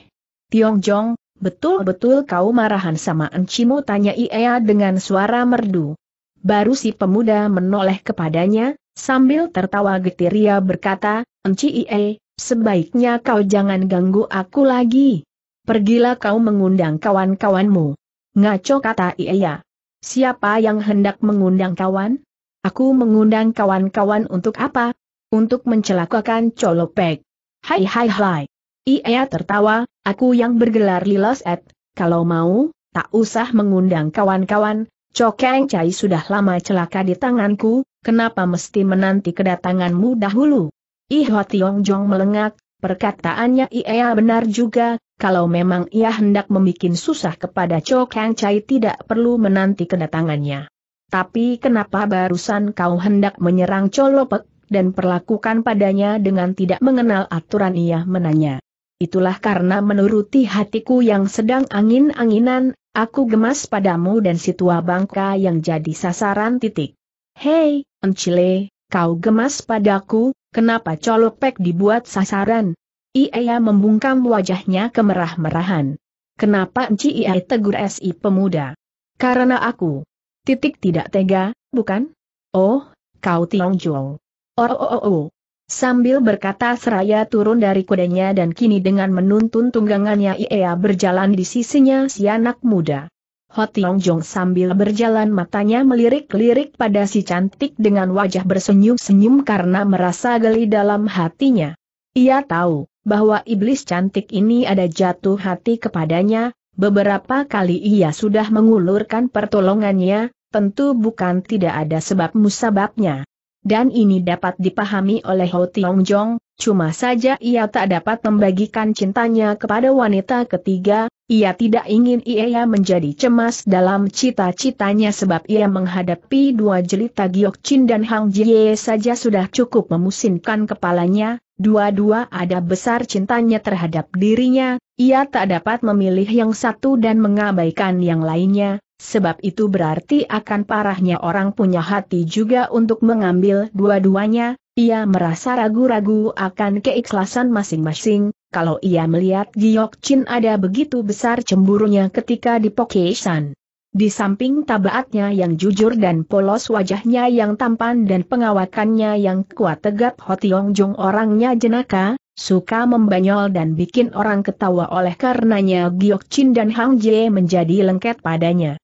Speaker 1: Tiong Jong, betul-betul kau marahan sama Encimu tanya Ia dengan suara merdu. Baru si pemuda menoleh kepadanya, sambil tertawa getir ia berkata, Enciie, sebaiknya kau jangan ganggu aku lagi. Pergilah kau mengundang kawan-kawanmu. Ngaco kata Iya. Siapa yang hendak mengundang kawan? Aku mengundang kawan-kawan untuk apa? Untuk mencelakakan Colopek. Hai hai hai. Iya tertawa, aku yang bergelar Liloset, kalau mau, tak usah mengundang kawan-kawan, Cokeng Cai sudah lama celaka di tanganku, kenapa mesti menanti kedatanganmu dahulu? Iho Jong melengak, perkataannya ia benar juga, kalau memang ia hendak membuat susah kepada Cho Kang Chai tidak perlu menanti kedatangannya. Tapi kenapa barusan kau hendak menyerang Colopek dan perlakukan padanya dengan tidak mengenal aturan ia menanya. Itulah karena menuruti hatiku yang sedang angin-anginan, aku gemas padamu dan si tua bangka yang jadi sasaran titik. Hei, Encile, kau gemas padaku, Kenapa colok colopek dibuat sasaran? Ia membungkam wajahnya kemerah-merahan. Kenapa Enci Ia tegur SI pemuda? Karena aku. Titik tidak tega, bukan? Oh, kau Tiong Jong. Oh, oh, oh, oh. Sambil berkata seraya turun dari kudanya dan kini dengan menuntun tunggangannya Ia berjalan di sisinya si anak muda. Hoti Tiong Jong sambil berjalan matanya melirik-lirik pada si cantik dengan wajah bersenyum-senyum karena merasa geli dalam hatinya. Ia tahu bahwa iblis cantik ini ada jatuh hati kepadanya, beberapa kali ia sudah mengulurkan pertolongannya, tentu bukan tidak ada sebab musababnya. Dan ini dapat dipahami oleh Ho Tiong Jong, cuma saja ia tak dapat membagikan cintanya kepada wanita ketiga, ia tidak ingin ia menjadi cemas dalam cita-citanya sebab ia menghadapi dua jelita Giok Chin dan Hang Jie saja sudah cukup memusingkan kepalanya, dua-dua ada besar cintanya terhadap dirinya, ia tak dapat memilih yang satu dan mengabaikan yang lainnya, Sebab itu berarti akan parahnya orang punya hati juga untuk mengambil dua-duanya, ia merasa ragu-ragu akan keikhlasan masing-masing, kalau ia melihat Giok Chin ada begitu besar cemburunya ketika di Pokesan. Di samping tabaatnya yang jujur dan polos wajahnya yang tampan dan pengawakannya yang kuat tegap Hotiong Jong orangnya jenaka, suka membanyol dan bikin orang ketawa oleh karenanya Giok Chin dan Hang Jie menjadi lengket padanya.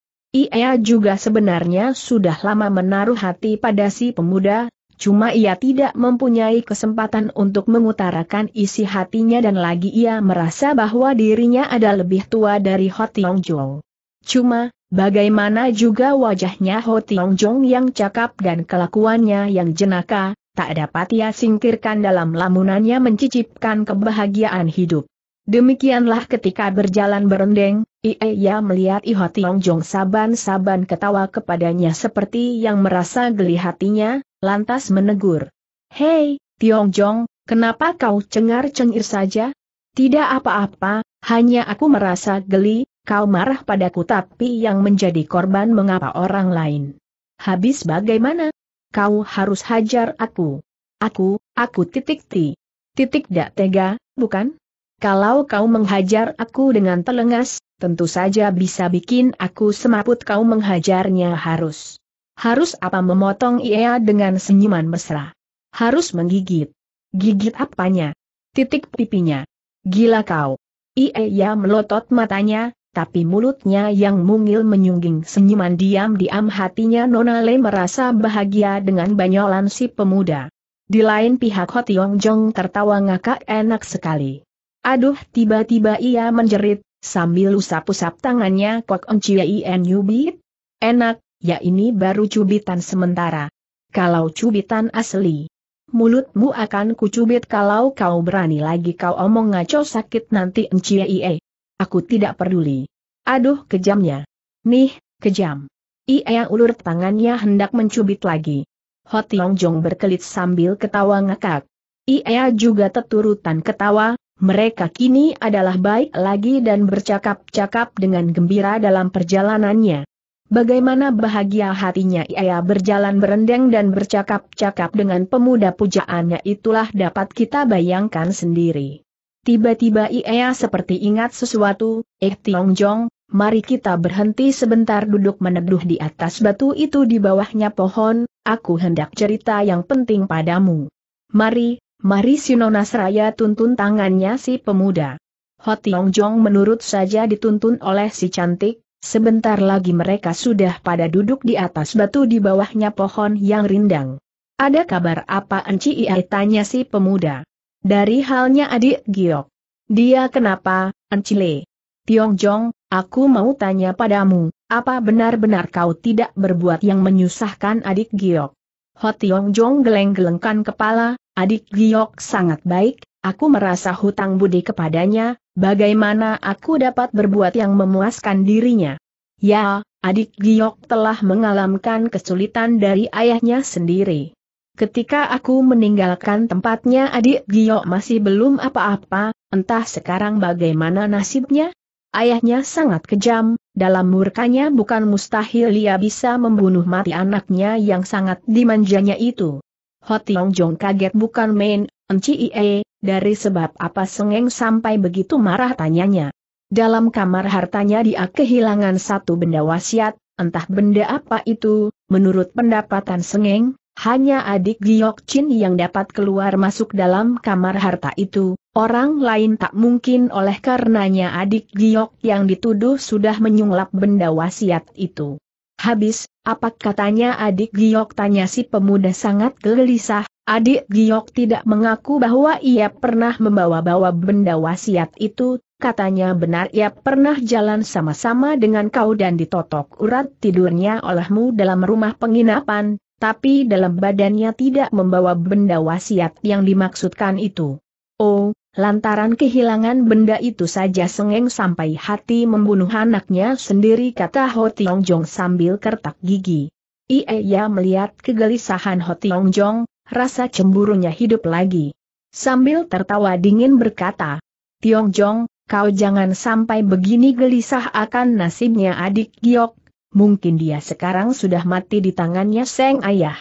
Speaker 1: Ia juga sebenarnya sudah lama menaruh hati pada si pemuda, cuma ia tidak mempunyai kesempatan untuk mengutarakan isi hatinya dan lagi ia merasa bahwa dirinya ada lebih tua dari Ho Tiong Jong. Cuma, bagaimana juga wajahnya Ho Tiong Jong yang cakap dan kelakuannya yang jenaka, tak dapat ia singkirkan dalam lamunannya mencicipkan kebahagiaan hidup. Demikianlah ketika berjalan berendeng, ia melihat Iho Tiong Jong saban-saban ketawa kepadanya seperti yang merasa geli hatinya, lantas menegur. Hei, Tiong Jong, kenapa kau cengar-cengir saja? Tidak apa-apa, hanya aku merasa geli, kau marah padaku tapi yang menjadi korban mengapa orang lain. Habis bagaimana? Kau harus hajar aku. Aku, aku titik ti. Titik dak tega, bukan? Kalau kau menghajar aku dengan telengas, tentu saja bisa bikin aku semaput kau menghajarnya harus. Harus apa memotong ia dengan senyuman mesra. Harus menggigit. Gigit apanya? Titik pipinya. Gila kau. Ia ya melotot matanya, tapi mulutnya yang mungil menyungging senyuman diam-diam hatinya Nona Le merasa bahagia dengan banyolan si pemuda. Di lain pihak Hotiong Jong tertawa ngakak enak sekali. Aduh tiba-tiba ia menjerit, sambil usap-usap tangannya Kok Encian nyubit. Enak, ya ini baru cubitan sementara. Kalau cubitan asli. Mulutmu akan kucubit kalau kau berani lagi kau omong ngaco sakit nanti Encian. E. Aku tidak peduli. Aduh kejamnya. Nih, kejam. Ia ulur tangannya hendak mencubit lagi. Hot Long Jong berkelit sambil ketawa ngakak. Ia juga teturutan ketawa, mereka kini adalah baik lagi dan bercakap-cakap dengan gembira dalam perjalanannya. Bagaimana bahagia hatinya ia berjalan berendeng dan bercakap-cakap dengan pemuda pujaannya itulah dapat kita bayangkan sendiri. Tiba-tiba ia seperti ingat sesuatu, eh Tiong Jong, mari kita berhenti sebentar duduk meneduh di atas batu itu di bawahnya pohon, aku hendak cerita yang penting padamu. Mari, Mari Sinona Seraya tuntun tangannya si pemuda. Hot Yong Jong menurut saja dituntun oleh si cantik, sebentar lagi mereka sudah pada duduk di atas batu di bawahnya pohon yang rindang. Ada kabar apa Enci Ia tanya si pemuda. Dari halnya adik Giok. Dia kenapa, Le? Tiong Jong, aku mau tanya padamu, apa benar-benar kau tidak berbuat yang menyusahkan adik Giok? Hotiong Jong geleng-gelengkan kepala, adik Giok sangat baik, aku merasa hutang budi kepadanya, bagaimana aku dapat berbuat yang memuaskan dirinya. Ya, adik Giok telah mengalami kesulitan dari ayahnya sendiri. Ketika aku meninggalkan tempatnya adik Giok masih belum apa-apa, entah sekarang bagaimana nasibnya, Ayahnya sangat kejam, dalam murkanya bukan mustahil ia bisa membunuh mati anaknya yang sangat dimanjanya itu. Hotiong Jong kaget bukan main, Enci Ie, dari sebab apa sengeng sampai begitu marah tanyanya. Dalam kamar hartanya dia kehilangan satu benda wasiat, entah benda apa itu, menurut pendapatan sengeng, hanya adik Giok Chin yang dapat keluar masuk dalam kamar harta itu, orang lain tak mungkin oleh karenanya adik Giok yang dituduh sudah menyunglap benda wasiat itu. Habis, apa katanya adik Giok tanya si pemuda sangat gelisah, adik Giok tidak mengaku bahwa ia pernah membawa-bawa benda wasiat itu, katanya benar ia pernah jalan sama-sama dengan kau dan ditotok urat tidurnya olehmu dalam rumah penginapan, tapi dalam badannya tidak membawa benda wasiat yang dimaksudkan itu. Oh, lantaran kehilangan benda itu saja sengeng sampai hati membunuh anaknya sendiri kata Ho Tiong Jong sambil kertak gigi. Ia melihat kegelisahan Ho Tiong Jong, rasa cemburunya hidup lagi. Sambil tertawa dingin berkata, Tiong Jong, kau jangan sampai begini gelisah akan nasibnya adik Giok mungkin dia sekarang sudah mati di tangannya Seng Ayah.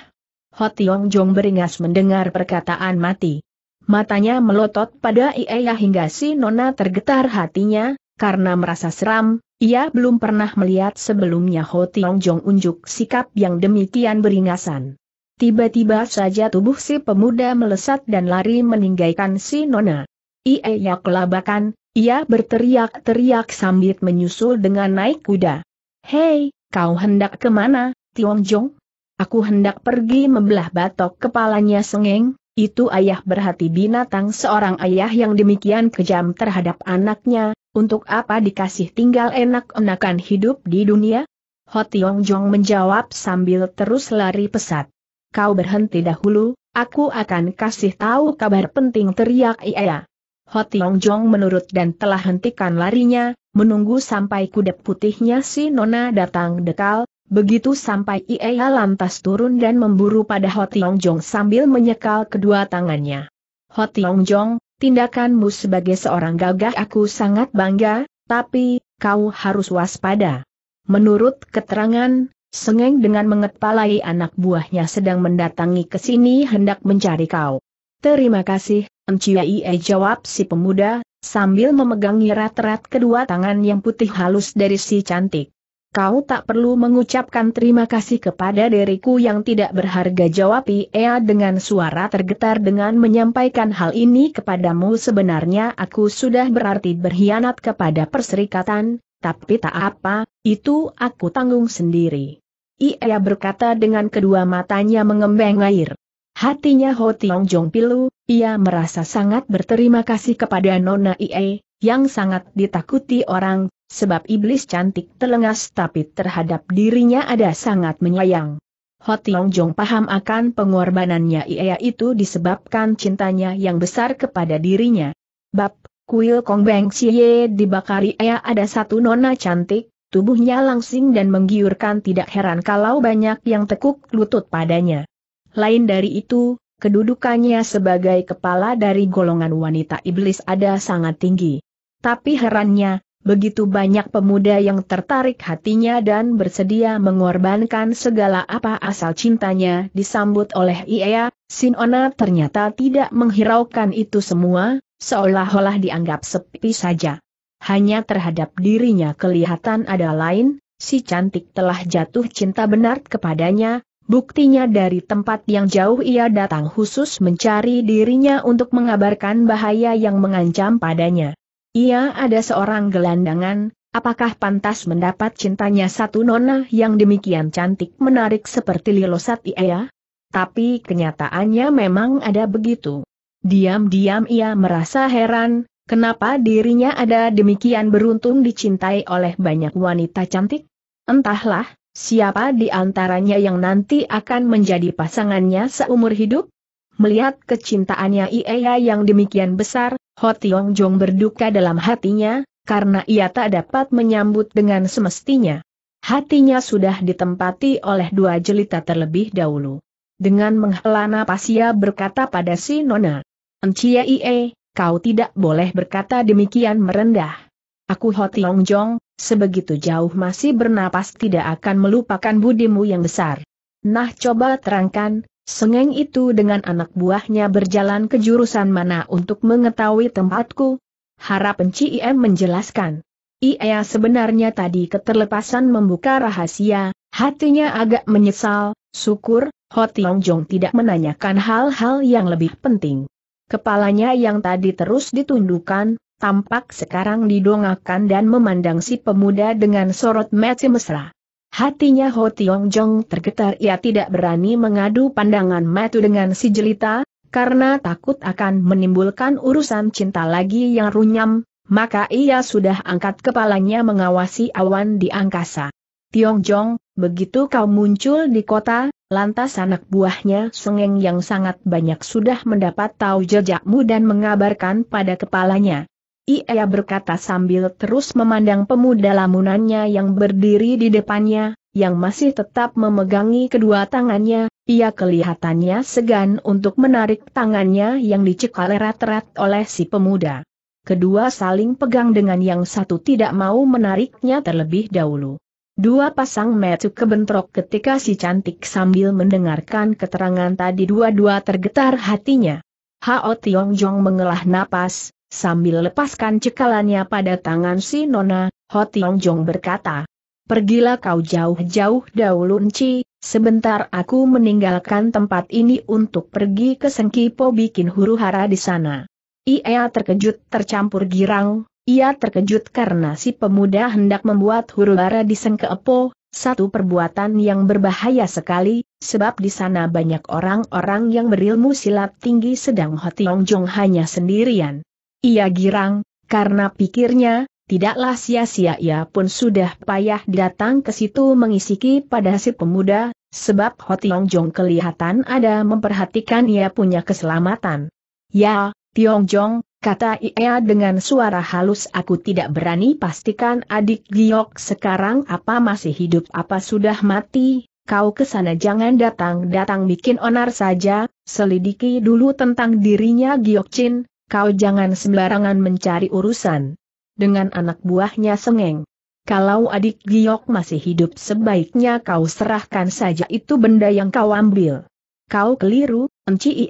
Speaker 1: Hotiong Jong beringas mendengar perkataan mati. Matanya melotot pada Ieya hingga si Nona tergetar hatinya, karena merasa seram, ia belum pernah melihat sebelumnya Hotiong Jong unjuk sikap yang demikian beringasan. Tiba-tiba saja tubuh si pemuda melesat dan lari meninggalkan si Nona. Ieya kelabakan, ia berteriak-teriak sambil menyusul dengan naik kuda. Hei, kau hendak kemana, Tiong Jong? Aku hendak pergi membelah batok kepalanya sengeng, itu ayah berhati binatang seorang ayah yang demikian kejam terhadap anaknya, untuk apa dikasih tinggal enak-enakan hidup di dunia? Ho Tiong Jong menjawab sambil terus lari pesat. Kau berhenti dahulu, aku akan kasih tahu kabar penting teriak ia. Ho Tiong Jong menurut dan telah hentikan larinya, menunggu sampai kuda putihnya si Nona datang dekal, begitu sampai Ia lantas turun dan memburu pada Hoti Longjong Jong sambil menyekal kedua tangannya. Hoti Longjong, Jong, tindakanmu sebagai seorang gagah aku sangat bangga, tapi, kau harus waspada. Menurut keterangan, Sengeng dengan mengepalai anak buahnya sedang mendatangi ke sini hendak mencari kau. Terima kasih, Enciai jawab si pemuda, sambil memegangi erat-erat kedua tangan yang putih halus dari si cantik. Kau tak perlu mengucapkan terima kasih kepada diriku yang tidak berharga jawab Ia dengan suara tergetar dengan menyampaikan hal ini kepadamu sebenarnya aku sudah berarti berkhianat kepada perserikatan, tapi tak apa, itu aku tanggung sendiri. Ia berkata dengan kedua matanya mengembang air. Hatinya Ho Tiong Jong pilu, ia merasa sangat berterima kasih kepada Nona Ie, yang sangat ditakuti orang, sebab iblis cantik telengas tapi terhadap dirinya ada sangat menyayang. Ho Tiong Jong paham akan pengorbanannya Ie itu disebabkan cintanya yang besar kepada dirinya. Bab, kuil Kong Beng Xie dibakar Ie ada satu nona cantik, tubuhnya langsing dan menggiurkan tidak heran kalau banyak yang tekuk lutut padanya. Lain dari itu, kedudukannya sebagai kepala dari golongan wanita iblis ada sangat tinggi. Tapi herannya, begitu banyak pemuda yang tertarik hatinya dan bersedia mengorbankan segala apa asal cintanya disambut oleh Ia, Sinona ternyata tidak menghiraukan itu semua, seolah-olah dianggap sepi saja. Hanya terhadap dirinya kelihatan ada lain, si cantik telah jatuh cinta benar kepadanya, Buktinya dari tempat yang jauh ia datang khusus mencari dirinya untuk mengabarkan bahaya yang mengancam padanya. Ia ada seorang gelandangan, apakah pantas mendapat cintanya satu nona yang demikian cantik menarik seperti Lilosat Ia? Tapi kenyataannya memang ada begitu. Diam-diam ia merasa heran, kenapa dirinya ada demikian beruntung dicintai oleh banyak wanita cantik? Entahlah, Siapa di antaranya yang nanti akan menjadi pasangannya seumur hidup? Melihat kecintaannya Iea yang demikian besar, Ho Tiong Jong berduka dalam hatinya, karena ia tak dapat menyambut dengan semestinya. Hatinya sudah ditempati oleh dua jelita terlebih dahulu. Dengan menghela nafas ia berkata pada si Nona, Encia Ie, kau tidak boleh berkata demikian merendah. Aku Ho Tiong Jong, Sebegitu jauh masih bernapas tidak akan melupakan budimu yang besar. Nah coba terangkan, sengeng itu dengan anak buahnya berjalan ke jurusan mana untuk mengetahui tempatku? Harap Ciem menjelaskan. Ia sebenarnya tadi keterlepasan membuka rahasia, hatinya agak menyesal, syukur, Tiong Jong tidak menanyakan hal-hal yang lebih penting. Kepalanya yang tadi terus ditundukkan, tampak sekarang didongakan dan memandang si pemuda dengan sorot mata mesra. Hatinya Ho Tiong Jong tergetar ia tidak berani mengadu pandangan matu dengan si jelita, karena takut akan menimbulkan urusan cinta lagi yang runyam, maka ia sudah angkat kepalanya mengawasi awan di angkasa. Tiong Jong, begitu kau muncul di kota, Lantas anak buahnya Sengeng yang sangat banyak sudah mendapat tahu jejakmu dan mengabarkan pada kepalanya. Ia berkata sambil terus memandang pemuda lamunannya yang berdiri di depannya, yang masih tetap memegangi kedua tangannya, ia kelihatannya segan untuk menarik tangannya yang dicekal erat-erat oleh si pemuda. Kedua saling pegang dengan yang satu tidak mau menariknya terlebih dahulu. Dua pasang metu kebentrok ketika si cantik sambil mendengarkan keterangan tadi dua-dua tergetar hatinya. Hao Tiong Jong mengelah napas, Sambil lepaskan cekalannya pada tangan si Nona, Ho Tiong Jong berkata, Pergilah kau jauh-jauh dahulu Nci, sebentar aku meninggalkan tempat ini untuk pergi ke Sengkipo bikin huru hara di sana. Ia terkejut tercampur girang, ia terkejut karena si pemuda hendak membuat huru hara di Sengkepo, satu perbuatan yang berbahaya sekali, sebab di sana banyak orang-orang yang berilmu silat tinggi sedang Hotiong Jong hanya sendirian. Ia girang, karena pikirnya, tidaklah sia-sia ia pun sudah payah datang ke situ mengisiki pada si pemuda, sebab Hotiong Jong kelihatan ada memperhatikan ia punya keselamatan. Ya, Tiong Jong, kata ia dengan suara halus aku tidak berani pastikan adik Giok sekarang apa masih hidup apa sudah mati, kau kesana jangan datang-datang bikin onar saja, selidiki dulu tentang dirinya Giok Chin, kau jangan sembarangan mencari urusan. Dengan anak buahnya sengeng. Kalau adik Giok masih hidup sebaiknya kau serahkan saja itu benda yang kau ambil. Kau keliru, Enci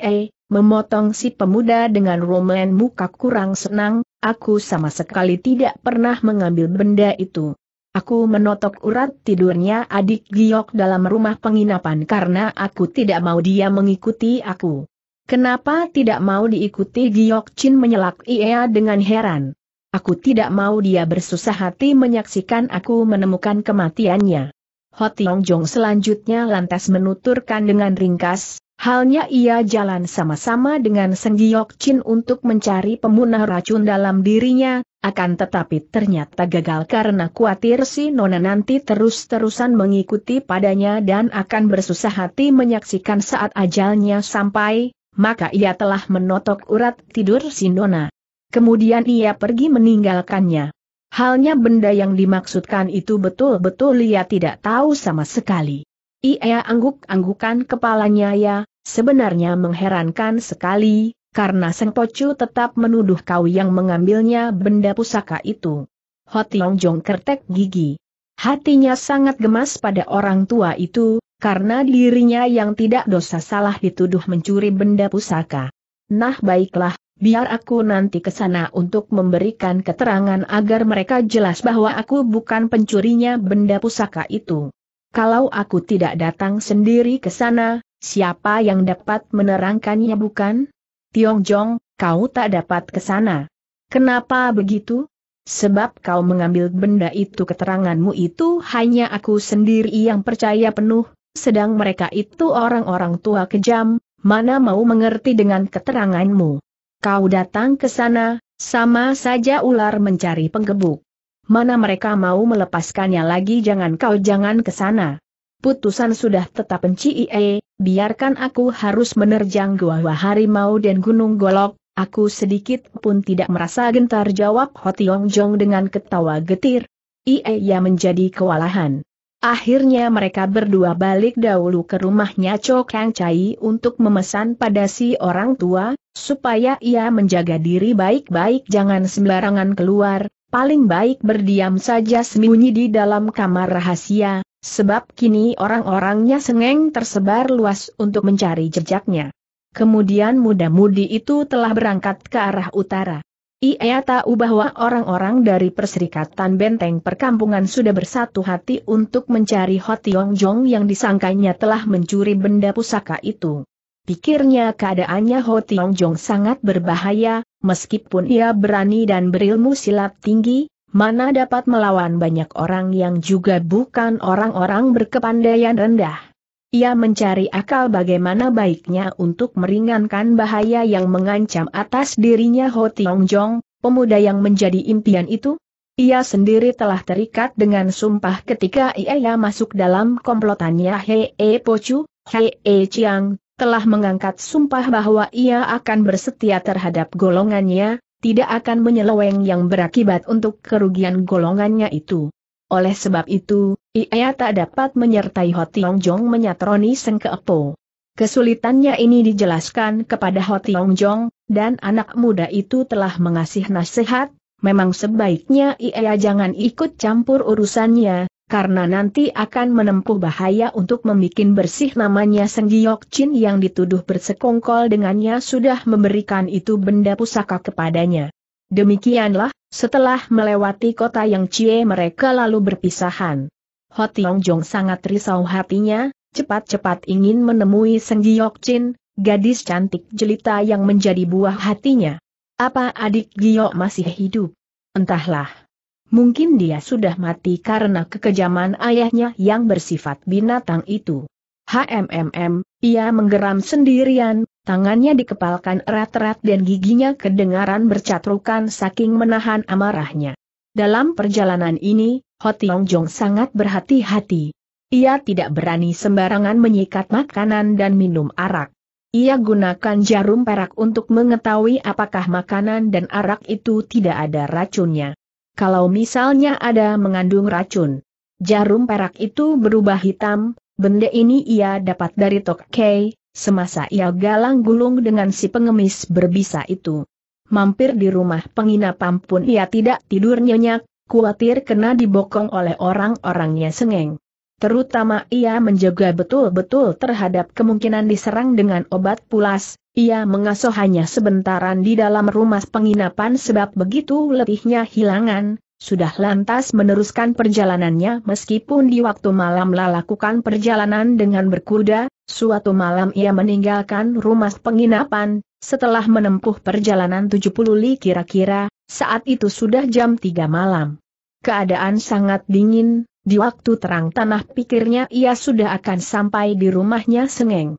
Speaker 1: memotong si pemuda dengan roman muka kurang senang, aku sama sekali tidak pernah mengambil benda itu. Aku menotok urat tidurnya adik Giok dalam rumah penginapan karena aku tidak mau dia mengikuti aku. Kenapa tidak mau diikuti Giok Chin menyelak Ia dengan heran. Aku tidak mau dia bersusah hati menyaksikan aku menemukan kematiannya. Tiong Jong selanjutnya lantas menuturkan dengan ringkas, halnya ia jalan sama-sama dengan Seng Giok Chin untuk mencari pemunah racun dalam dirinya, akan tetapi ternyata gagal karena khawatir si Nona nanti terus-terusan mengikuti padanya dan akan bersusah hati menyaksikan saat ajalnya sampai, maka ia telah menotok urat tidur Sindona. Kemudian ia pergi meninggalkannya. Halnya benda yang dimaksudkan itu betul-betul ia tidak tahu sama sekali. Ia angguk-anggukan kepalanya ya, sebenarnya mengherankan sekali, karena Seng Pocu tetap menuduh kau yang mengambilnya benda pusaka itu. Hotiong Jong kertek gigi. Hatinya sangat gemas pada orang tua itu, karena dirinya yang tidak dosa salah dituduh mencuri benda pusaka. Nah baiklah, biar aku nanti ke sana untuk memberikan keterangan agar mereka jelas bahwa aku bukan pencurinya benda pusaka itu. Kalau aku tidak datang sendiri ke sana, siapa yang dapat menerangkannya bukan? Tiong kau tak dapat ke sana. Kenapa begitu? Sebab kau mengambil benda itu keteranganmu itu hanya aku sendiri yang percaya penuh, sedang mereka itu orang-orang tua kejam, mana mau mengerti dengan keteranganmu. Kau datang ke sana, sama saja ular mencari penggebuk. Mana mereka mau melepaskannya lagi jangan kau jangan ke sana. Putusan sudah tetap cie, biarkan aku harus menerjang gua harimau dan gunung golok, aku sedikit pun tidak merasa gentar jawab Hotiong Jong dengan ketawa getir. Ie ia menjadi kewalahan. Akhirnya mereka berdua balik dahulu ke rumahnya Cok Kang Chai untuk memesan pada si orang tua, supaya ia menjaga diri baik-baik jangan sembarangan keluar, paling baik berdiam saja sembunyi di dalam kamar rahasia, sebab kini orang-orangnya sengeng tersebar luas untuk mencari jejaknya. Kemudian muda-mudi itu telah berangkat ke arah utara. Ia tahu bahwa orang-orang dari Perserikatan Benteng Perkampungan sudah bersatu hati untuk mencari Ho Tiong Jong yang disangkanya telah mencuri benda pusaka itu. Pikirnya keadaannya Ho Tiong Jong sangat berbahaya, meskipun ia berani dan berilmu silat tinggi, mana dapat melawan banyak orang yang juga bukan orang-orang berkepandaian rendah. Ia mencari akal bagaimana baiknya untuk meringankan bahaya yang mengancam atas dirinya Ho Tiong Jong, pemuda yang menjadi impian itu. Ia sendiri telah terikat dengan sumpah ketika ia masuk dalam komplotannya Hei e Pochu, E Chiang, telah mengangkat sumpah bahwa ia akan bersetia terhadap golongannya, tidak akan menyeleweng yang berakibat untuk kerugian golongannya itu. Oleh sebab itu, ia tak dapat menyertai Ho Tiong Jong menyatroni Seng Kesulitannya ini dijelaskan kepada Ho Tiong Jong, dan anak muda itu telah mengasih nasihat, memang sebaiknya ia jangan ikut campur urusannya, karena nanti akan menempuh bahaya untuk membuat bersih namanya Seng Giok Chin yang dituduh bersekongkol dengannya sudah memberikan itu benda pusaka kepadanya. Demikianlah, setelah melewati kota yang Cie mereka lalu berpisahan. Ho Tiong Jong sangat risau hatinya, cepat-cepat ingin menemui Seng Giok Chin, gadis cantik jelita yang menjadi buah hatinya. Apa adik Giok masih hidup? Entahlah. Mungkin dia sudah mati karena kekejaman ayahnya yang bersifat binatang itu. HMMM, ia menggeram sendirian, Tangannya dikepalkan erat-erat dan giginya kedengaran bercatrukan saking menahan amarahnya. Dalam perjalanan ini, Hotiong Jong sangat berhati-hati. Ia tidak berani sembarangan menyikat makanan dan minum arak. Ia gunakan jarum perak untuk mengetahui apakah makanan dan arak itu tidak ada racunnya. Kalau misalnya ada mengandung racun, jarum perak itu berubah hitam, benda ini ia dapat dari Tokkei, Semasa ia galang gulung dengan si pengemis berbisa itu. Mampir di rumah penginapan pun ia tidak tidur nyenyak, khawatir kena dibokong oleh orang-orangnya sengeng. Terutama ia menjaga betul-betul terhadap kemungkinan diserang dengan obat pulas, ia mengasuh hanya sebentaran di dalam rumah penginapan sebab begitu letihnya hilangan, sudah lantas meneruskan perjalanannya meskipun di waktu malam lah lakukan perjalanan dengan berkuda, Suatu malam ia meninggalkan rumah penginapan, setelah menempuh perjalanan 70 li kira-kira, saat itu sudah jam 3 malam. Keadaan sangat dingin, di waktu terang tanah pikirnya ia sudah akan sampai di rumahnya Sengeng.